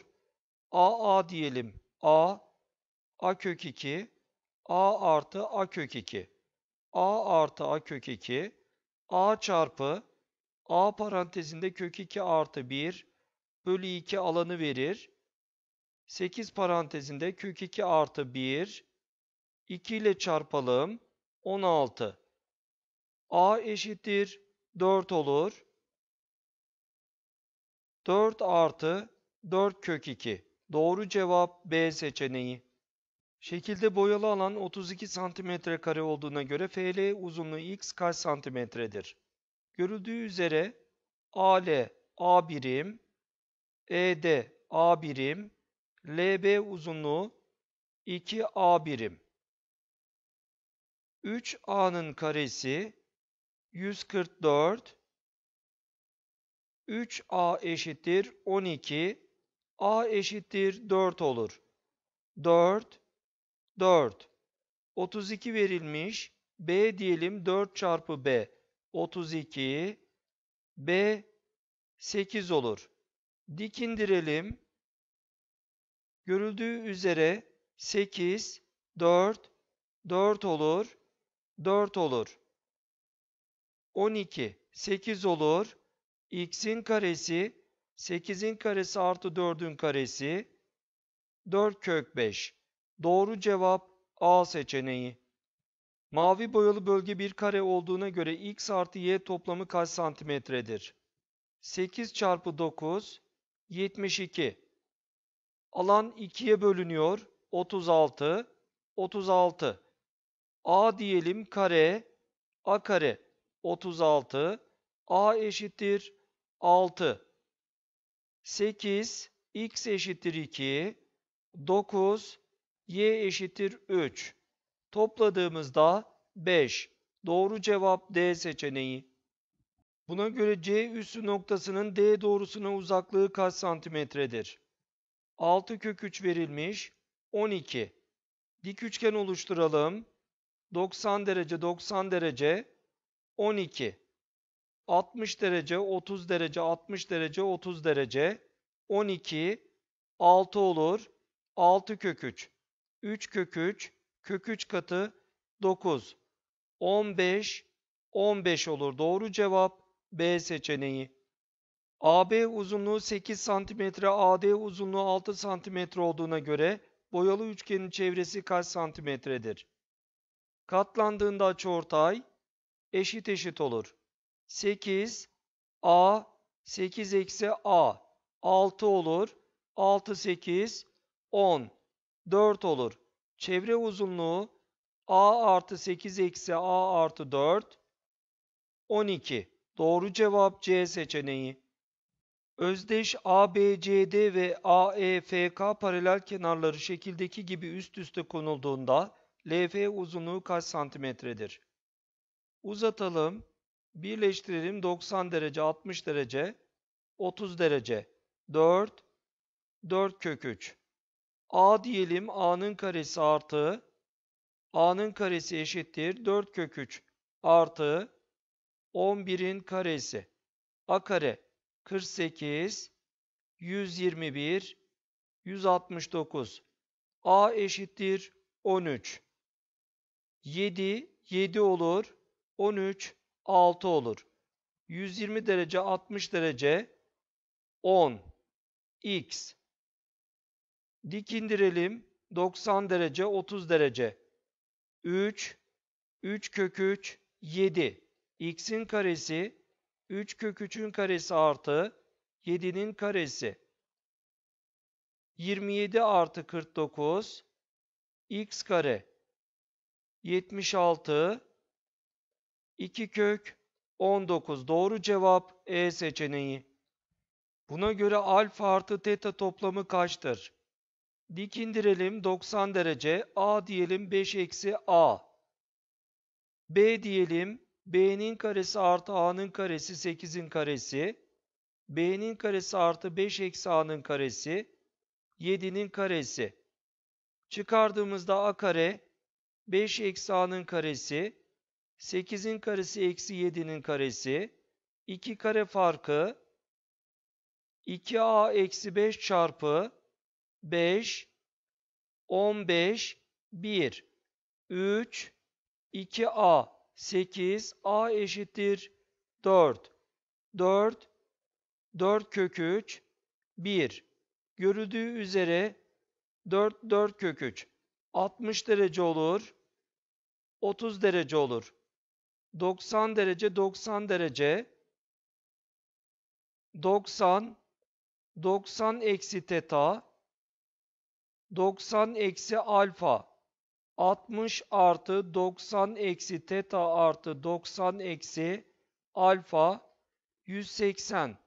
AA diyelim. A, A kök 2, A artı A kök 2. A artı A kök 2, A çarpı A parantezinde kök 2 artı 1 bölü 2 alanı verir. 8 parantezinde kök 2 artı 1, 2 ile çarpalım, 16. A eşittir 4 olur. 4 artı 4 kök 2. Doğru cevap B seçeneği. Şekilde boyalı alan 32 cm kare olduğuna göre FL uzunluğu x kaç santimetredir? Görüldüğü üzere AL A birim, ED A birim, LB uzunluğu 2 A birim. 3 A'nın karesi 144 3A eşittir 12 A eşittir 4 olur. 4, 4. 32 verilmiş. B diyelim 4 çarpı B. 32. B 8 olur. Dik indirelim. Görüldüğü üzere 8, 4, 4 olur. 4 olur. 12, 8 olur. X'in karesi 8'in karesi artı 4'ün karesi 4 kök 5. Doğru cevap A seçeneği. Mavi boyalı bölge bir kare olduğuna göre x artı y toplamı kaç santimetredir? 8 çarpı 9 72. Alan 2'ye bölünüyor. 36 36. A diyelim kare A kare 36 A eşittir 6. 8 x eşittir 2, 9 y eşittir 3. Topladığımızda 5. Doğru cevap D seçeneği. Buna göre C üssü noktasının D doğrusuna uzaklığı kaç santimetredir? 6 kök 3 verilmiş. 12. Dik üçgen oluşturalım. 90 derece 90 derece 12. 60 derece, 30 derece, 60 derece, 30 derece. 12, 6 olur. 6 kök 3. 3 kök 3, kök 3 katı 9. 15, 15 olur. Doğru cevap B seçeneği. AB uzunluğu 8 cm, AD uzunluğu 6 cm olduğuna göre boyalı üçgenin çevresi kaç santimetredir? Katlandığında açıortay eşit eşit olur. 8 A 8 eksi A 6 olur. 6 8 10 4 olur. Çevre uzunluğu A artı 8 eksi A artı 4 12. Doğru cevap C seçeneği. Özdeş ABCD ve AEFK paralel kenarları şekildeki gibi üst üste konulduğunda LF uzunluğu kaç santimetredir? Uzatalım. Birleştirelim 90 derece, 60 derece, 30 derece, 4, 4 kök 3. A diyelim A'nın karesi artı, A'nın karesi eşittir 4 kök 3 artı 11'in karesi. A kare 48, 121, 169. A eşittir 13. 7, 7 olur. 13, 6 olur. 120 derece 60 derece 10 x dik indirelim 90 derece 30 derece 3 3 kök 3 7 x'in karesi 3 kök 3'ün karesi artı 7'nin karesi 27 artı 49 x kare 76 2 kök 19 doğru cevap E seçeneği. Buna göre alfa artı teta toplamı kaçtır? Dik indirelim 90 derece. A diyelim 5 eksi A. B diyelim B'nin karesi artı A'nın karesi 8'in karesi. B'nin karesi artı 5 eksi A'nın karesi. 7'nin karesi. Çıkardığımızda A kare 5 eksi A'nın karesi 8'in karesi eksi 7'nin karesi. 2 kare farkı 2a eksi 5 çarpı 5 15 1 3 2a 8 a eşittir 4 4 4 kök 3 1 görüldüğü üzere 4 4 kök 3 60 derece olur 30 derece olur. 90 derece 90 derece 90 90 eksi teta 90 eksi alfa 60 artı 90 eksi teta artı 90 eksi alfa 180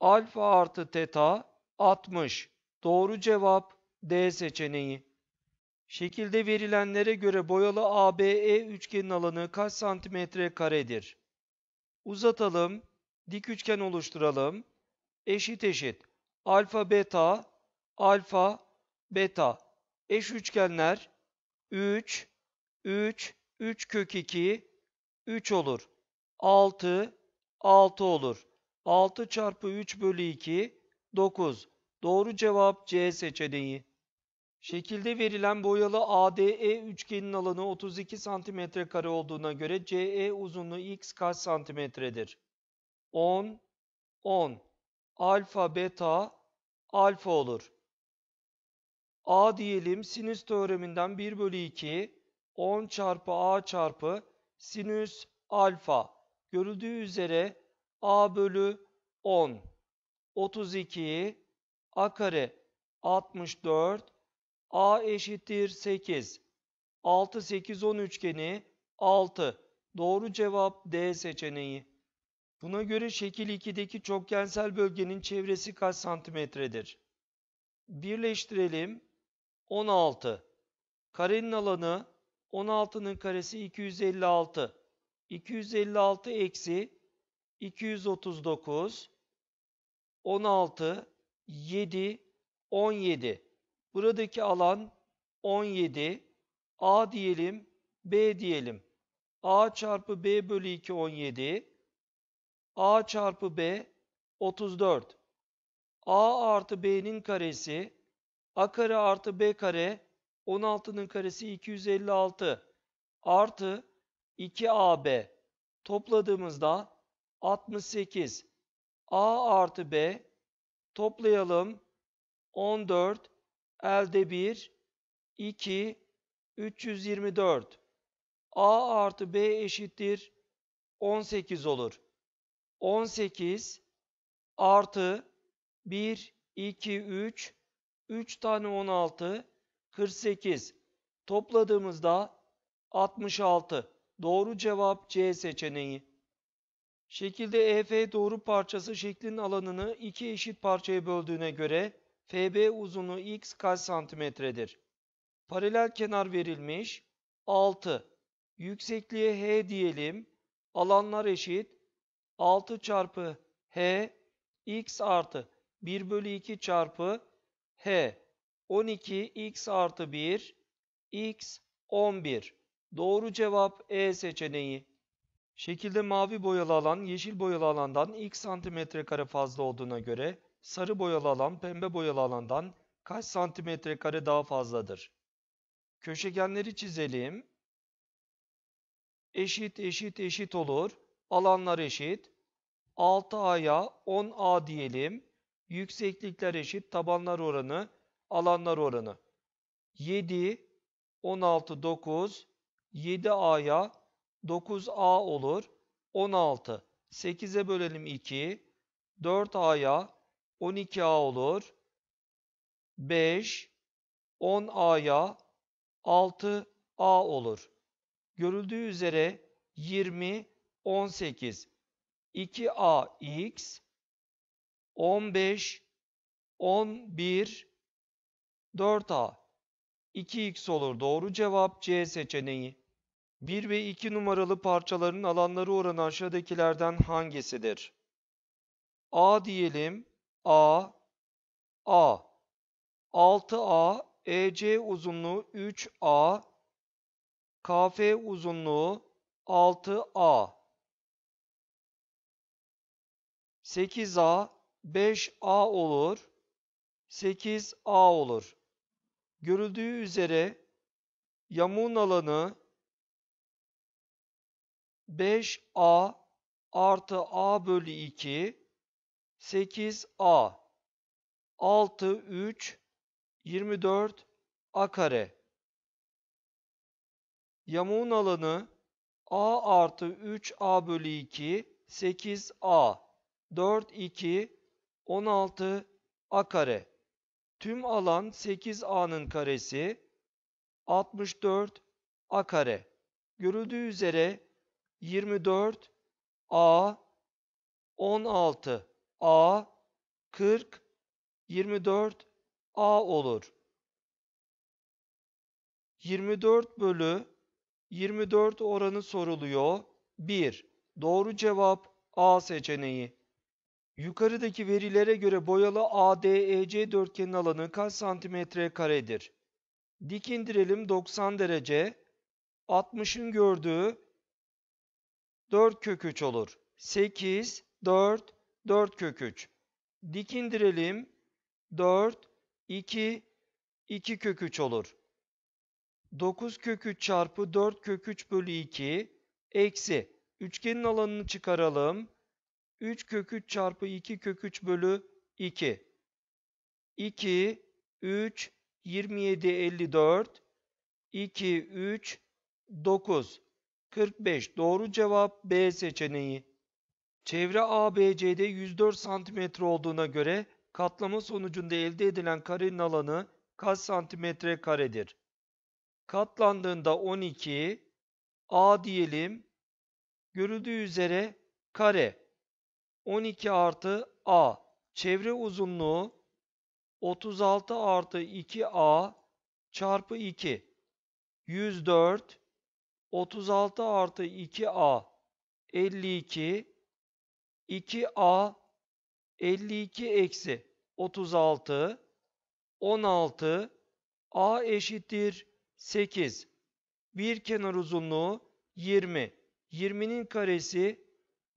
alfa artı teta 60 doğru cevap D seçeneği Şekilde verilenlere göre boyalı ABE üçgenin alanı kaç santimetre karedir? Uzatalım, dik üçgen oluşturalım. Eşit eşit. Alfa beta, alfa beta. Eş üçgenler 3, 3, 3 kök 2, 3 olur. 6, 6 olur. 6 çarpı 3 bölü 2, 9. Doğru cevap C seçeneği. Şekilde verilen boyalı ADE üçgenin alanı 32 cm kare olduğuna göre CE uzunluğu x kaç santimetredir? 10, 10. Alfa, beta, alfa olur. A diyelim sinüs teoreminden 1 bölü 2, 10 çarpı A çarpı sinüs alfa. Görüldüğü üzere A bölü 10, 32, A kare, 64, A eşittir 8. 6, 8, 10 üçgeni 6. Doğru cevap D seçeneği. Buna göre şekil 2'deki çokgensel bölgenin çevresi kaç santimetredir? Birleştirelim. 16. Karenin alanı 16'nın karesi 256. 256 eksi 239. 16, 7, 17. Buradaki alan 17, A diyelim, B diyelim. A çarpı B bölü 2 17, A çarpı B 34. A artı B'nin karesi, A kare artı B kare 16'nın karesi 256 artı 2AB topladığımızda 68 A artı B toplayalım 14 Elde 1, 2, 324. A artı B eşittir 18 olur. 18 artı 1, 2, 3, 3 tane 16, 48. Topladığımızda 66. Doğru cevap C seçeneği. Şekilde EF doğru parçası şeklin alanını iki eşit parçaya böldüğüne göre FB uzunluğu x kaç santimetredir? Paralel kenar verilmiş. 6. Yüksekliğe h diyelim. Alanlar eşit. 6 çarpı h x artı 1 bölü 2 çarpı h. 12 x artı 1 x 11. Doğru cevap E seçeneği. Şekilde mavi boyalı alan yeşil boyalı alandan x santimetre kare fazla olduğuna göre sarı boyalı alan pembe boyalı alandan kaç santimetre kare daha fazladır? Köşegenleri çizelim. Eşit eşit eşit olur. Alanlar eşit. 6A'ya 10A diyelim. Yükseklikler eşit. Tabanlar oranı, alanlar oranı. 7, 16, 9, 7A'ya 9A olur. 16. 8'e bölelim 2. 4A'ya 12A olur. 5 10A'ya 6A olur. Görüldüğü üzere 20 18 2AX 15 11 4A 2X olur. Doğru cevap C seçeneği. 1 ve 2 numaralı parçaların alanları oranı aşağıdakilerden hangisidir? A diyelim A A 6A EC uzunluğu 3A KF uzunluğu 6A 8A 5A olur 8A olur. Görüldüğü üzere yamuğun alanı 5A artı A bölü 2 8a 6 3 24 a kare yamuğun alanı a artı 3a bölü 2 8a 4 2 16 a kare tüm alan 8a'nın karesi 64 a kare görüldüğü üzere 24 a 16 A 40 24 A olur. 24 bölü 24 oranı soruluyor. 1. Doğru cevap A seçeneği. Yukarıdaki verilere göre boyalı ADEC dörtgenin alanı kaç santimetre karedir? Dik indirelim 90 derece. 60'ın gördüğü 4 kök 3 olur. 8, 4, 4 kök 3. Dik indirelim. 4, 2, 2 kök 3 olur. 9 kök 3 çarpı 4 kök 3 bölü 2 eksi. Üçgenin alanını çıkaralım. 3 kök 3 çarpı 2 kök 3 bölü 2. 2, 3, 27, 54. 2, 3, 9, 45. Doğru cevap B seçeneği. Çevre ABC'de 104 cm olduğuna göre katlama sonucunda elde edilen karenin alanı kaç santimetre karedir? Katlandığında 12, A diyelim, görüldüğü üzere kare 12 artı A. Çevre uzunluğu 36 artı 2A çarpı 2. 104 36 artı 2A 52 2A 52 eksi 36 16 A eşittir 8 bir kenar uzunluğu 20 20'nin karesi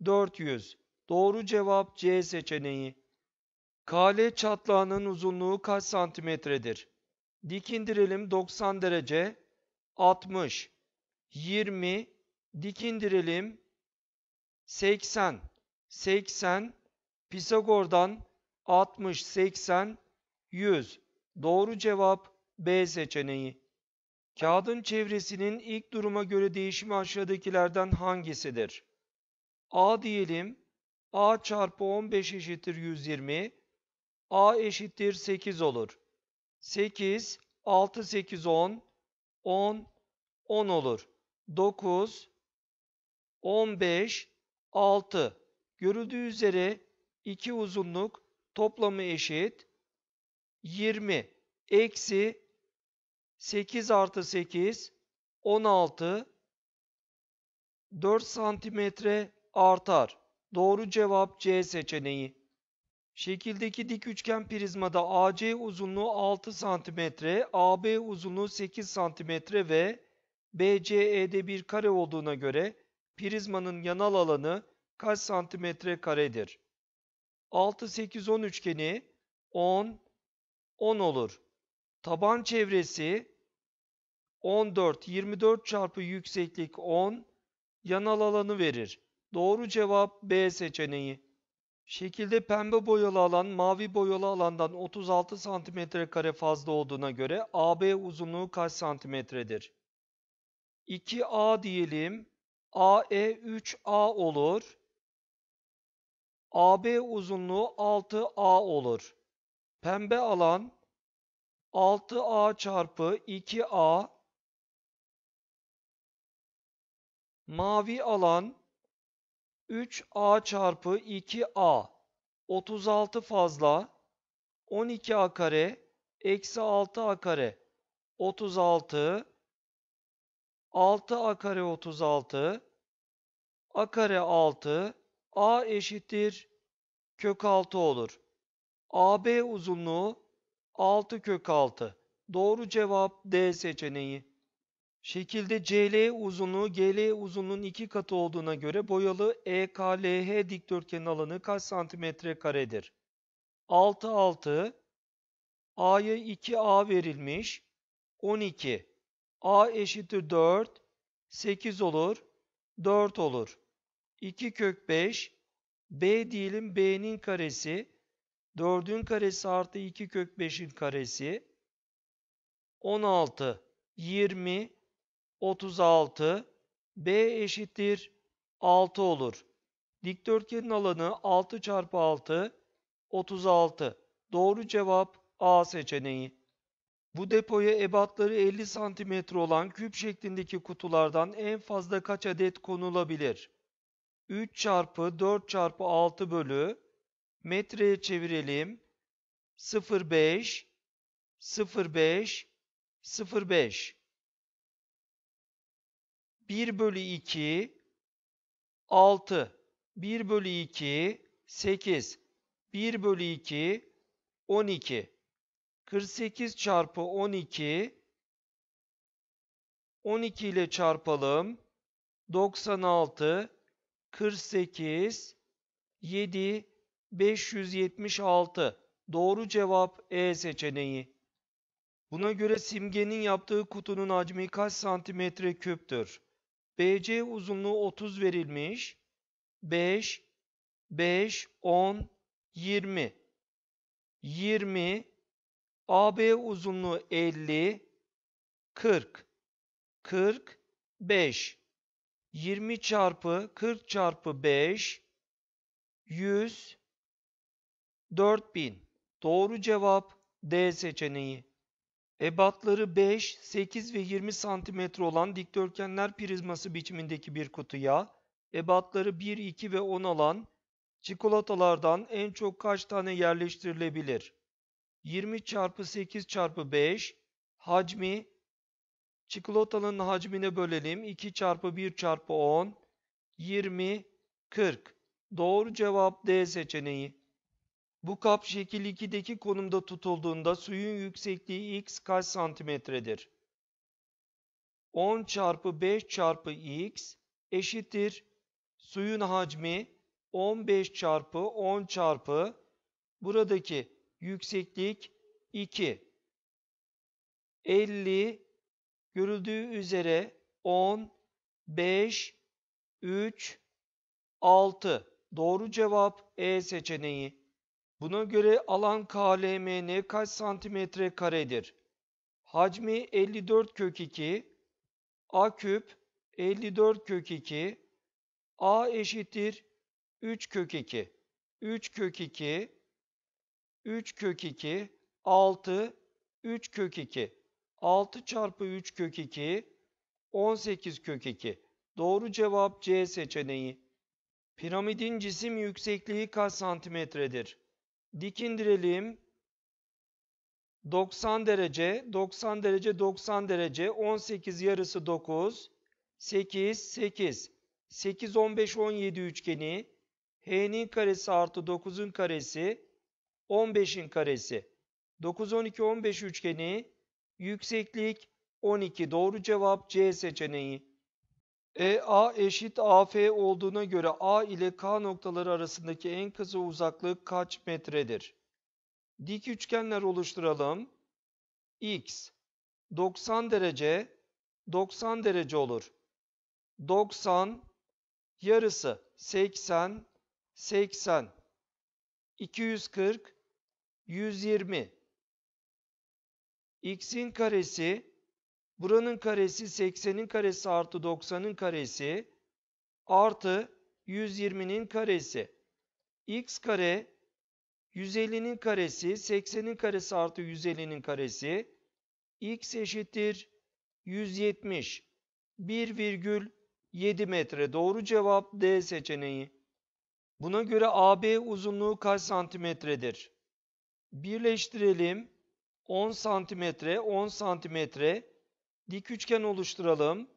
400 doğru cevap C seçeneği kale çatlağının uzunluğu kaç santimetredir dik indirelim 90 derece 60 20 dik indirelim 80 80, Pisagor'dan 60, 80, 100. Doğru cevap B seçeneği. Kağıdın çevresinin ilk duruma göre değişimi aşağıdakilerden hangisidir? A diyelim. A çarpı 15 eşittir 120. A eşittir 8 olur. 8, 6, 8, 10, 10, 10 olur. 9, 15, 6. Görüldüğü üzere iki uzunluk toplamı eşit 20 eksi 8 artı 8 16 4 santimetre artar. Doğru cevap C seçeneği. Şekildeki dik üçgen prizmada AC uzunluğu 6 cm, AB uzunluğu 8 cm ve BCE'de bir kare olduğuna göre prizmanın yanal alanı kaç santimetre karedir? 6, 8, 10 üçgeni 10, 10 olur. Taban çevresi 14, 24 çarpı yükseklik 10 yanal alanı verir. Doğru cevap B seçeneği. Şekilde pembe boyalı alan mavi boyalı alandan 36 santimetre kare fazla olduğuna göre AB uzunluğu kaç santimetredir? 2A diyelim. AE 3A olur. AB uzunluğu 6A olur. Pembe alan 6A çarpı 2A Mavi alan 3A çarpı 2A 36 fazla 12A kare eksi 6A kare 36 6A kare 36 A kare 6 A eşittir kök 6 olur. AB uzunluğu 6 kök 6. Doğru cevap D seçeneği. Şekilde CL uzunluğu GL uzunluğun 2 katı olduğuna göre boyalı EKLH dikdörtgen alanı kaç santimetre karedir? 6 6 A'ya 2A verilmiş. 12 A eşittir 4 8 olur 4 olur. 2 kök 5 b diyelim b'nin karesi 4'ün karesi artı 2 kök 5'in karesi 16 20 36 b eşittir 6 olur. Dikdörtgenin alanı 6 çarpı 6 36. Doğru cevap A seçeneği. Bu depoya ebatları 50 cm olan küp şeklindeki kutulardan en fazla kaç adet konulabilir? 3 çarpı 4 çarpı 6 bölü metreye çevirelim. 05 05 05 1 bölü 2 6 1 bölü 2 8 1 bölü 2 12 48 çarpı 12 12 ile çarpalım 96 48, 7, 576. Doğru cevap E seçeneği. Buna göre simgenin yaptığı kutunun hacmi kaç santimetre küptür? BC uzunluğu 30 verilmiş. 5, 5, 10, 20. 20, AB uzunluğu 50, 40, 45. 20 çarpı 40 çarpı 5 100 4000. Doğru cevap D seçeneği. Ebatları 5, 8 ve 20 cm olan dikdörtgenler prizması biçimindeki bir kutuya, ebatları 1, 2 ve 10 olan çikolatalardan en çok kaç tane yerleştirilebilir? 20 çarpı 8 çarpı 5, hacmi Çikolatanın hacmini bölelim. 2 çarpı 1 çarpı 10, 20, 40. Doğru cevap D seçeneği. Bu kap şekil 2'deki konumda tutulduğunda suyun yüksekliği x kaç santimetredir? 10 çarpı 5 çarpı x eşittir. Suyun hacmi 15 çarpı 10 çarpı buradaki yükseklik 2. 50 Görüldüğü üzere 10, 5, 3, 6. Doğru cevap E seçeneği. Buna göre alan KLMN kaç santimetre karedir? Hacmi 54 kök 2, A küp 54 kök 2, A eşittir 3 kök 2. 3 kök 2, 3 kök 2, 6, 3 kök 2. 6 çarpı 3 kök 2 18 kök 2. Doğru cevap C seçeneği. Piramidin cisim yüksekliği kaç santimetredir? Dik indirelim. 90 derece, 90 derece, 90 derece, 18 yarısı 9, 8, 8. 8, 15, 17 üçgeni, h'nin karesi artı 9'un karesi, 15'in karesi. 9, 12, 15 üçgeni, Yükseklik 12 doğru cevap C seçeneği. EA eşit AF olduğuna göre A ile K noktaları arasındaki en kısa uzaklık kaç metredir? Dik üçgenler oluşturalım. X 90 derece 90 derece olur. 90 yarısı 80 80 240 120 x'in karesi buranın karesi 80'in karesi artı 90'ın karesi artı 120'nin karesi. x kare 150'nin karesi 80'in karesi artı 150'nin karesi x eşittir 170 1,7 metre doğru cevap D seçeneği. Buna göre AB uzunluğu kaç santimetredir? Birleştirelim. 10 santimetre, 10 santimetre dik üçgen oluşturalım.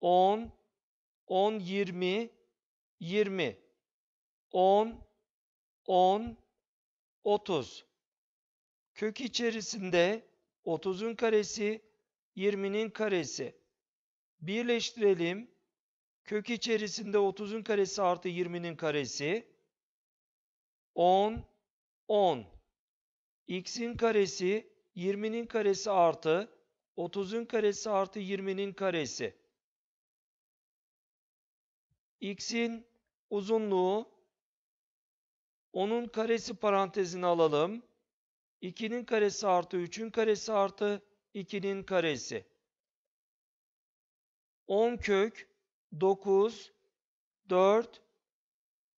10, 10, 20, 20, 10, 10, 30. Kök içerisinde 30'un karesi, 20'nin karesi. Birleştirelim. Kök içerisinde 30'un karesi artı 20'nin karesi. 10, 10. x'in karesi 20'nin karesi artı 30'un karesi artı 20'nin karesi. X'in uzunluğu onun karesi parantezini alalım. 2'nin karesi artı 3'ün karesi artı 2'nin karesi. 10 kök 9 4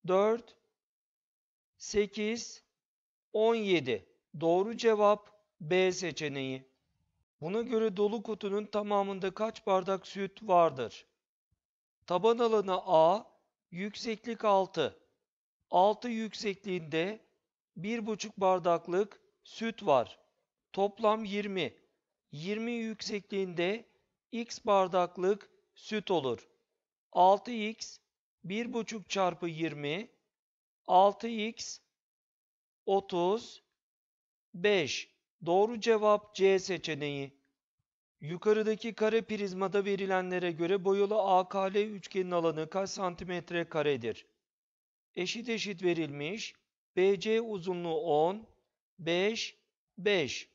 4 8 17. Doğru cevap B seçeneği. Buna göre dolu kutunun tamamında kaç bardak süt vardır? Taban alanı A, yükseklik 6. 6 yüksekliğinde 1,5 bardaklık süt var. Toplam 20. 20 yüksekliğinde x bardaklık süt olur. 6x 1,5 çarpı 20 6x 30 5 Doğru cevap C seçeneği. Yukarıdaki kare prizmada verilenlere göre boyalı AKL üçgenin alanı kaç santimetre karedir? Eşit eşit verilmiş. BC uzunluğu 10, 5, 5,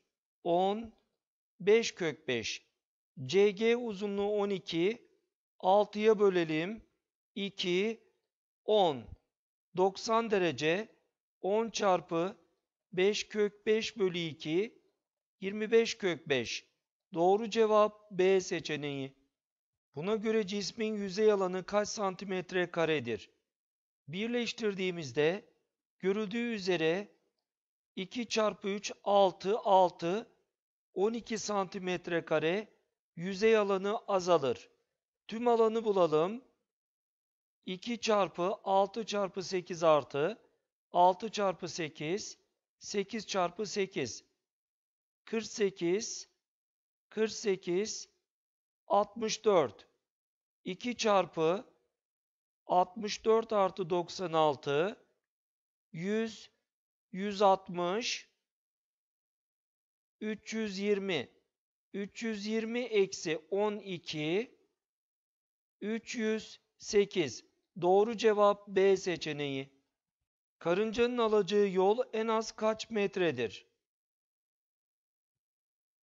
10, 5 kök 5. CG uzunluğu 12, 6'ya bölelim, 2, 10, 90 derece, 10 çarpı 5 kök 5 bölü 2 25 kök 5. Doğru cevap B seçeneği. Buna göre cismin yüzey alanı kaç santimetre karedir? Birleştirdiğimizde görüldüğü üzere 2 çarpı 3 6 6 12 santimetre kare yüzey alanı azalır. Tüm alanı bulalım. 2 çarpı 6 çarpı 8 artı 6 çarpı 8 8 çarpı 8. 48 48 64 2 çarpı 64 artı 96 100 160 320 320 eksi 12 308 doğru cevap B seçeneği Karıncanın alacağı yol en az kaç metredir?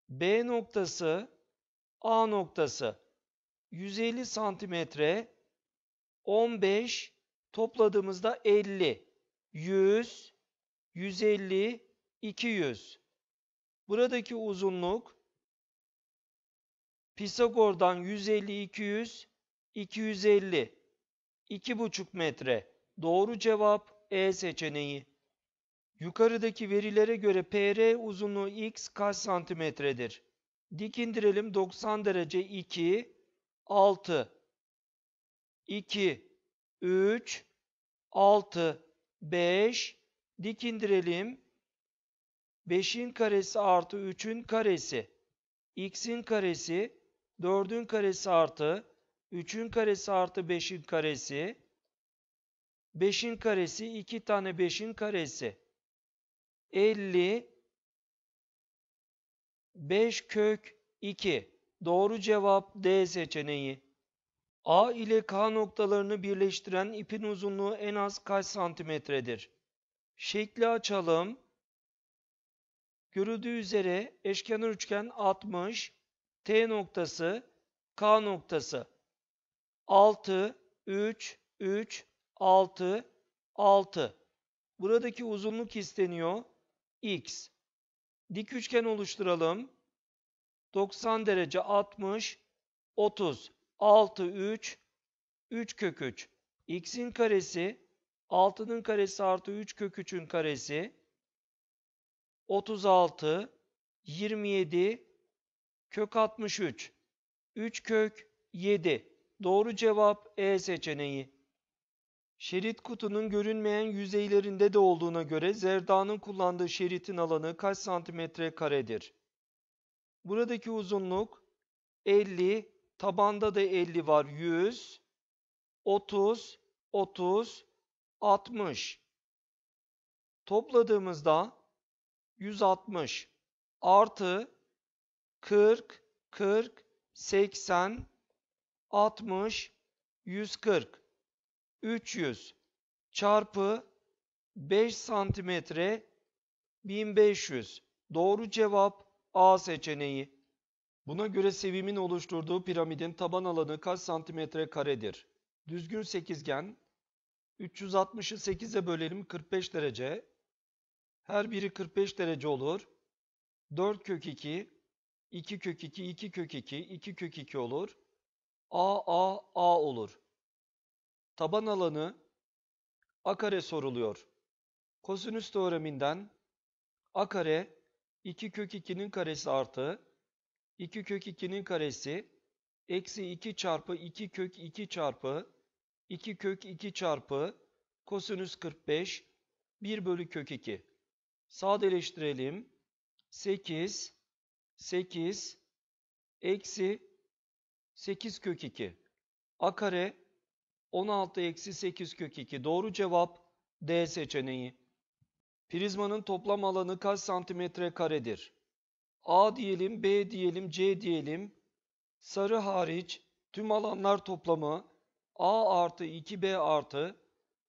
B noktası A noktası 150 santimetre 15 topladığımızda 50 100 150 200 Buradaki uzunluk Pisagor'dan 150 200 250 2,5 metre. Doğru cevap e seçeneği. Yukarıdaki verilere göre PR uzunluğu x kaç santimetredir? Dik indirelim 90 derece 2, 6, 2, 3, 6, 5, dik indirelim 5'in karesi artı 3'ün karesi, x'in karesi, 4'ün karesi artı 3'ün karesi artı 5'in karesi, 5'in karesi 2 tane 5'in karesi 50 5 kök 2 doğru cevap D seçeneği A ile K noktalarını birleştiren ipin uzunluğu en az kaç santimetredir? Şekli açalım. Görüldüğü üzere eşkenar üçgen 60, T noktası, K noktası. 6, 3, 3, 6, 6. Buradaki uzunluk isteniyor. X. Dik üçgen oluşturalım. 90 derece 60, 30, 6, 3, 3 kök 3. X'in karesi, 6'nın karesi artı 3 kök 3'ün karesi. 36, 27, kök 63. 3 kök 7. Doğru cevap E seçeneği. Şerit kutunun görünmeyen yüzeylerinde de olduğuna göre Zerda'nın kullandığı şeritin alanı kaç santimetre karedir? Buradaki uzunluk 50, tabanda da 50 var 100, 30, 30, 60. Topladığımızda 160 artı 40, 40, 80, 60, 140. 300 çarpı 5 santimetre 1500. Doğru cevap A seçeneği. Buna göre sevimin oluşturduğu piramidin taban alanı kaç santimetre karedir? Düzgün sekizgen 360'ı 8'e bölelim 45 derece. Her biri 45 derece olur. 4 kök 2, 2 kök 2, 2 kök 2, 2 kök 2 olur. A, A, A olur taban alanı a kare soruluyor. Kosinüs teoreminden a kare 2 kök 2'nin karesi artı 2 kök 2'nin karesi eksi 2 çarpı 2 kök 2 çarpı 2 kök 2 çarpı kosinüs 45 1 bölü kök 2. Sadeleştirelim. 8 8 eksi 8 kök 2 a kare 16 eksi 8 kök 2. Doğru cevap D seçeneği. Prizmanın toplam alanı kaç santimetre karedir? A diyelim, B diyelim, C diyelim. Sarı hariç tüm alanlar toplamı A artı 2B artı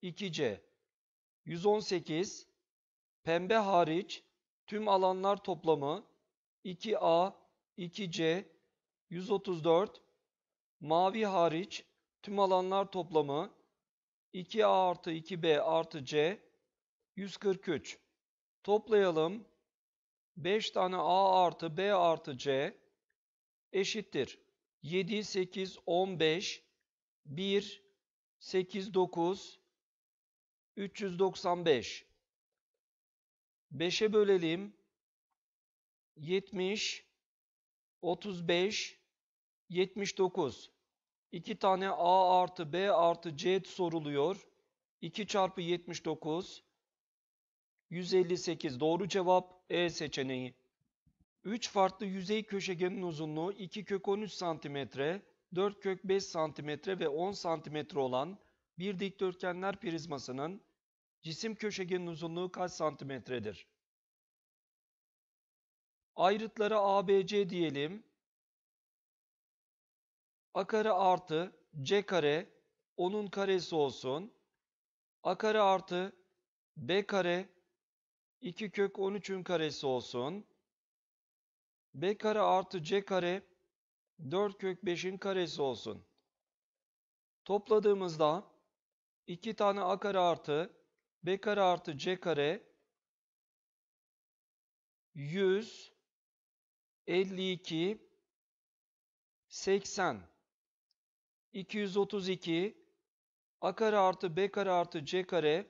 2C. 118. Pembe hariç tüm alanlar toplamı 2A, 2C, 134. Mavi hariç Tüm alanlar toplamı 2A artı 2B artı C 143. Toplayalım. 5 tane A artı B artı C eşittir. 7, 8, 15, 1, 8, 9, 395. 5'e bölelim. 70, 35, 79. 2 tane A artı B artı C soruluyor. 2 çarpı 79 158 doğru cevap E seçeneği. 3 farklı yüzey köşegenin uzunluğu 2 kök 13 cm, 4 kök 5 cm ve 10 cm olan bir dikdörtgenler prizmasının cisim köşegenin uzunluğu kaç santimetredir? Ayrıtları ABC diyelim a kare artı c kare onun karesi olsun. a kare artı b kare 2 kök 13'ün karesi olsun. b kare artı c kare 4 kök 5'in karesi olsun. Topladığımızda 2 tane a kare artı b kare artı c kare 100 52 80 232 a kare artı b kare artı c kare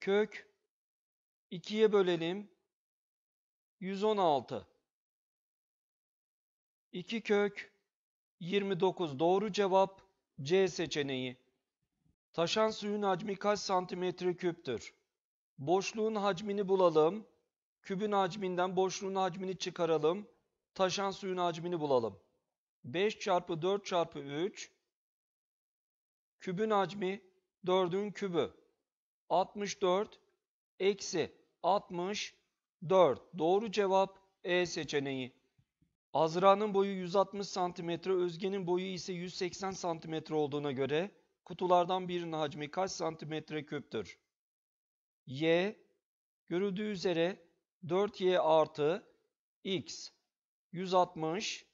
kök 2'ye bölelim 116 2 kök 29 doğru cevap C seçeneği. Taşan suyun hacmi kaç santimetre küptür? Boşluğun hacmini bulalım. Kübün hacminden boşluğun hacmini çıkaralım. Taşan suyun hacmini bulalım. 5 çarpı 4 çarpı 3 kübün hacmi 4'ün kübü 64 eksi 64 doğru cevap E seçeneği. Azra'nın boyu 160 cm, Özge'nin boyu ise 180 cm olduğuna göre kutulardan birinin hacmi kaç cm küptür? Y görüldüğü üzere 4y artı x 160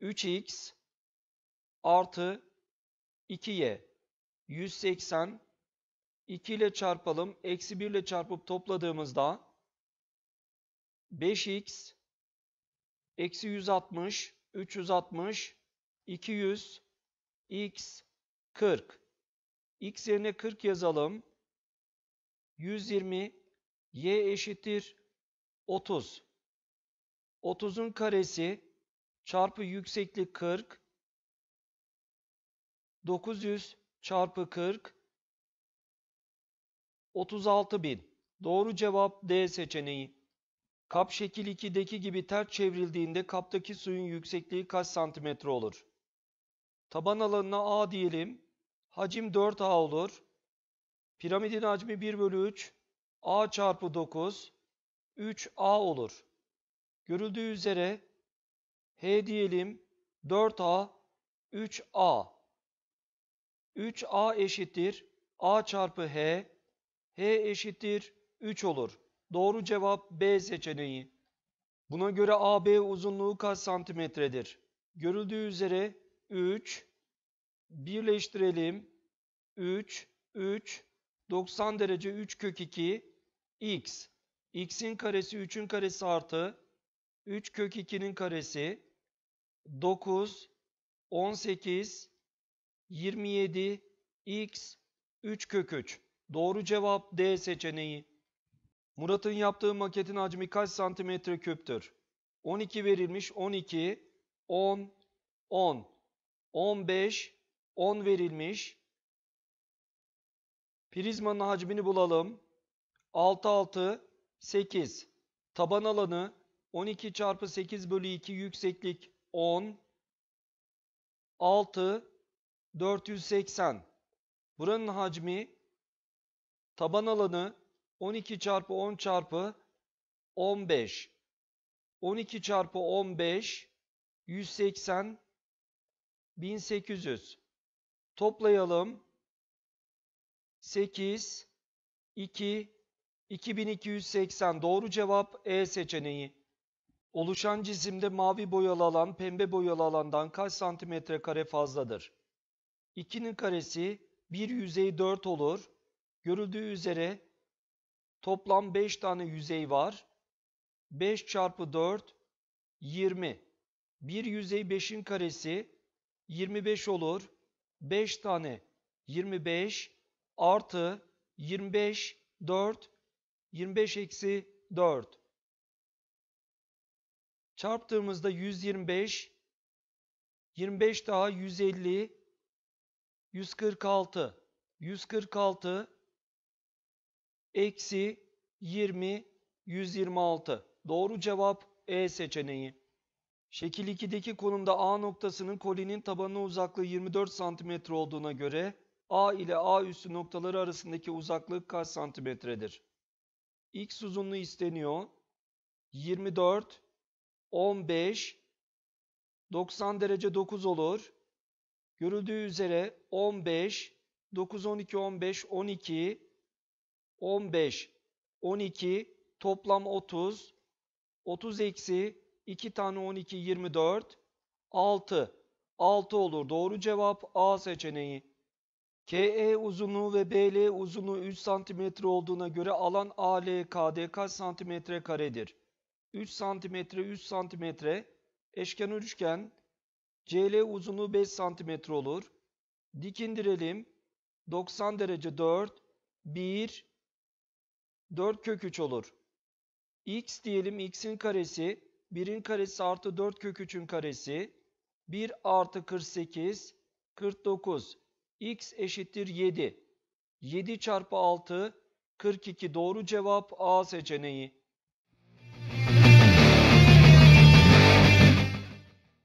3x artı 2y 180 2 ile çarpalım. Eksi 1 ile çarpıp topladığımızda 5x eksi 160 360 200 x 40 x yerine 40 yazalım. 120 y eşittir 30. 30'un karesi çarpı yükseklik 40 900 çarpı 40 36.000 Doğru cevap D seçeneği. Kap şekil 2'deki gibi ters çevrildiğinde kaptaki suyun yüksekliği kaç santimetre olur? Taban alanına A diyelim. Hacim 4A olur. Piramidin hacmi 1 bölü 3. A çarpı 9. 3A olur. Görüldüğü üzere H diyelim 4A 3A. 3A eşittir A çarpı H. H eşittir 3 olur. Doğru cevap B seçeneği. Buna göre AB uzunluğu kaç santimetredir? Görüldüğü üzere 3 birleştirelim. 3 3 90 derece 3 kök 2 x. x'in karesi 3'ün karesi artı 3 kök 2'nin karesi 9, 18, 27, x, 3 kök 3. Doğru cevap D seçeneği. Murat'ın yaptığı maketin hacmi kaç santimetre küptür? 12 verilmiş 12, 10, 10, 15, 10 verilmiş. Prizmanın hacmini bulalım. 6, 6, 8. Taban alanı 12 çarpı 8 bölü 2 yükseklik 10 6 480 buranın hacmi taban alanı 12 çarpı 10 çarpı 15 12 çarpı 15 180 1800 toplayalım 8 2 2280 doğru cevap E seçeneği Oluşan cisimde mavi boyalı alan pembe boyalı alandan kaç santimetre kare fazladır? 2'nin karesi 1 yüzey 4 olur. Görüldüğü üzere toplam 5 tane yüzey var. 5 çarpı 4 20. 1 yüzey 5'in karesi 25 olur. 5 tane 25 artı 25 4 25 eksi 4 Çarptığımızda 125, 25 daha 150, 146, 146 eksi 20, 126. Doğru cevap E seçeneği. Şekil 2'deki konumda A noktasının kolinin tabanına uzaklığı 24 cm olduğuna göre A ile A üstü noktaları arasındaki uzaklık kaç santimetredir? X uzunluğu isteniyor. 24 15, 90 derece 9 olur. Görüldüğü üzere 15, 9, 12, 15, 12, 15, 12, toplam 30, 30 eksi 2 tane 12, 24, 6, 6 olur. Doğru cevap A seçeneği. KE uzunluğu ve BL uzunluğu 3 cm olduğuna göre alan AL kaç santimetre karedir? 3 santimetre 3 santimetre eşkenar üçgen CL uzunluğu 5 santimetre olur. Dik indirelim. 90 derece 4 1 4 kök 3 olur. X diyelim x'in karesi 1'in karesi artı 4 kök 3'ün karesi 1 artı 48 49 x eşittir 7 7 çarpı 6 42 doğru cevap A seçeneği.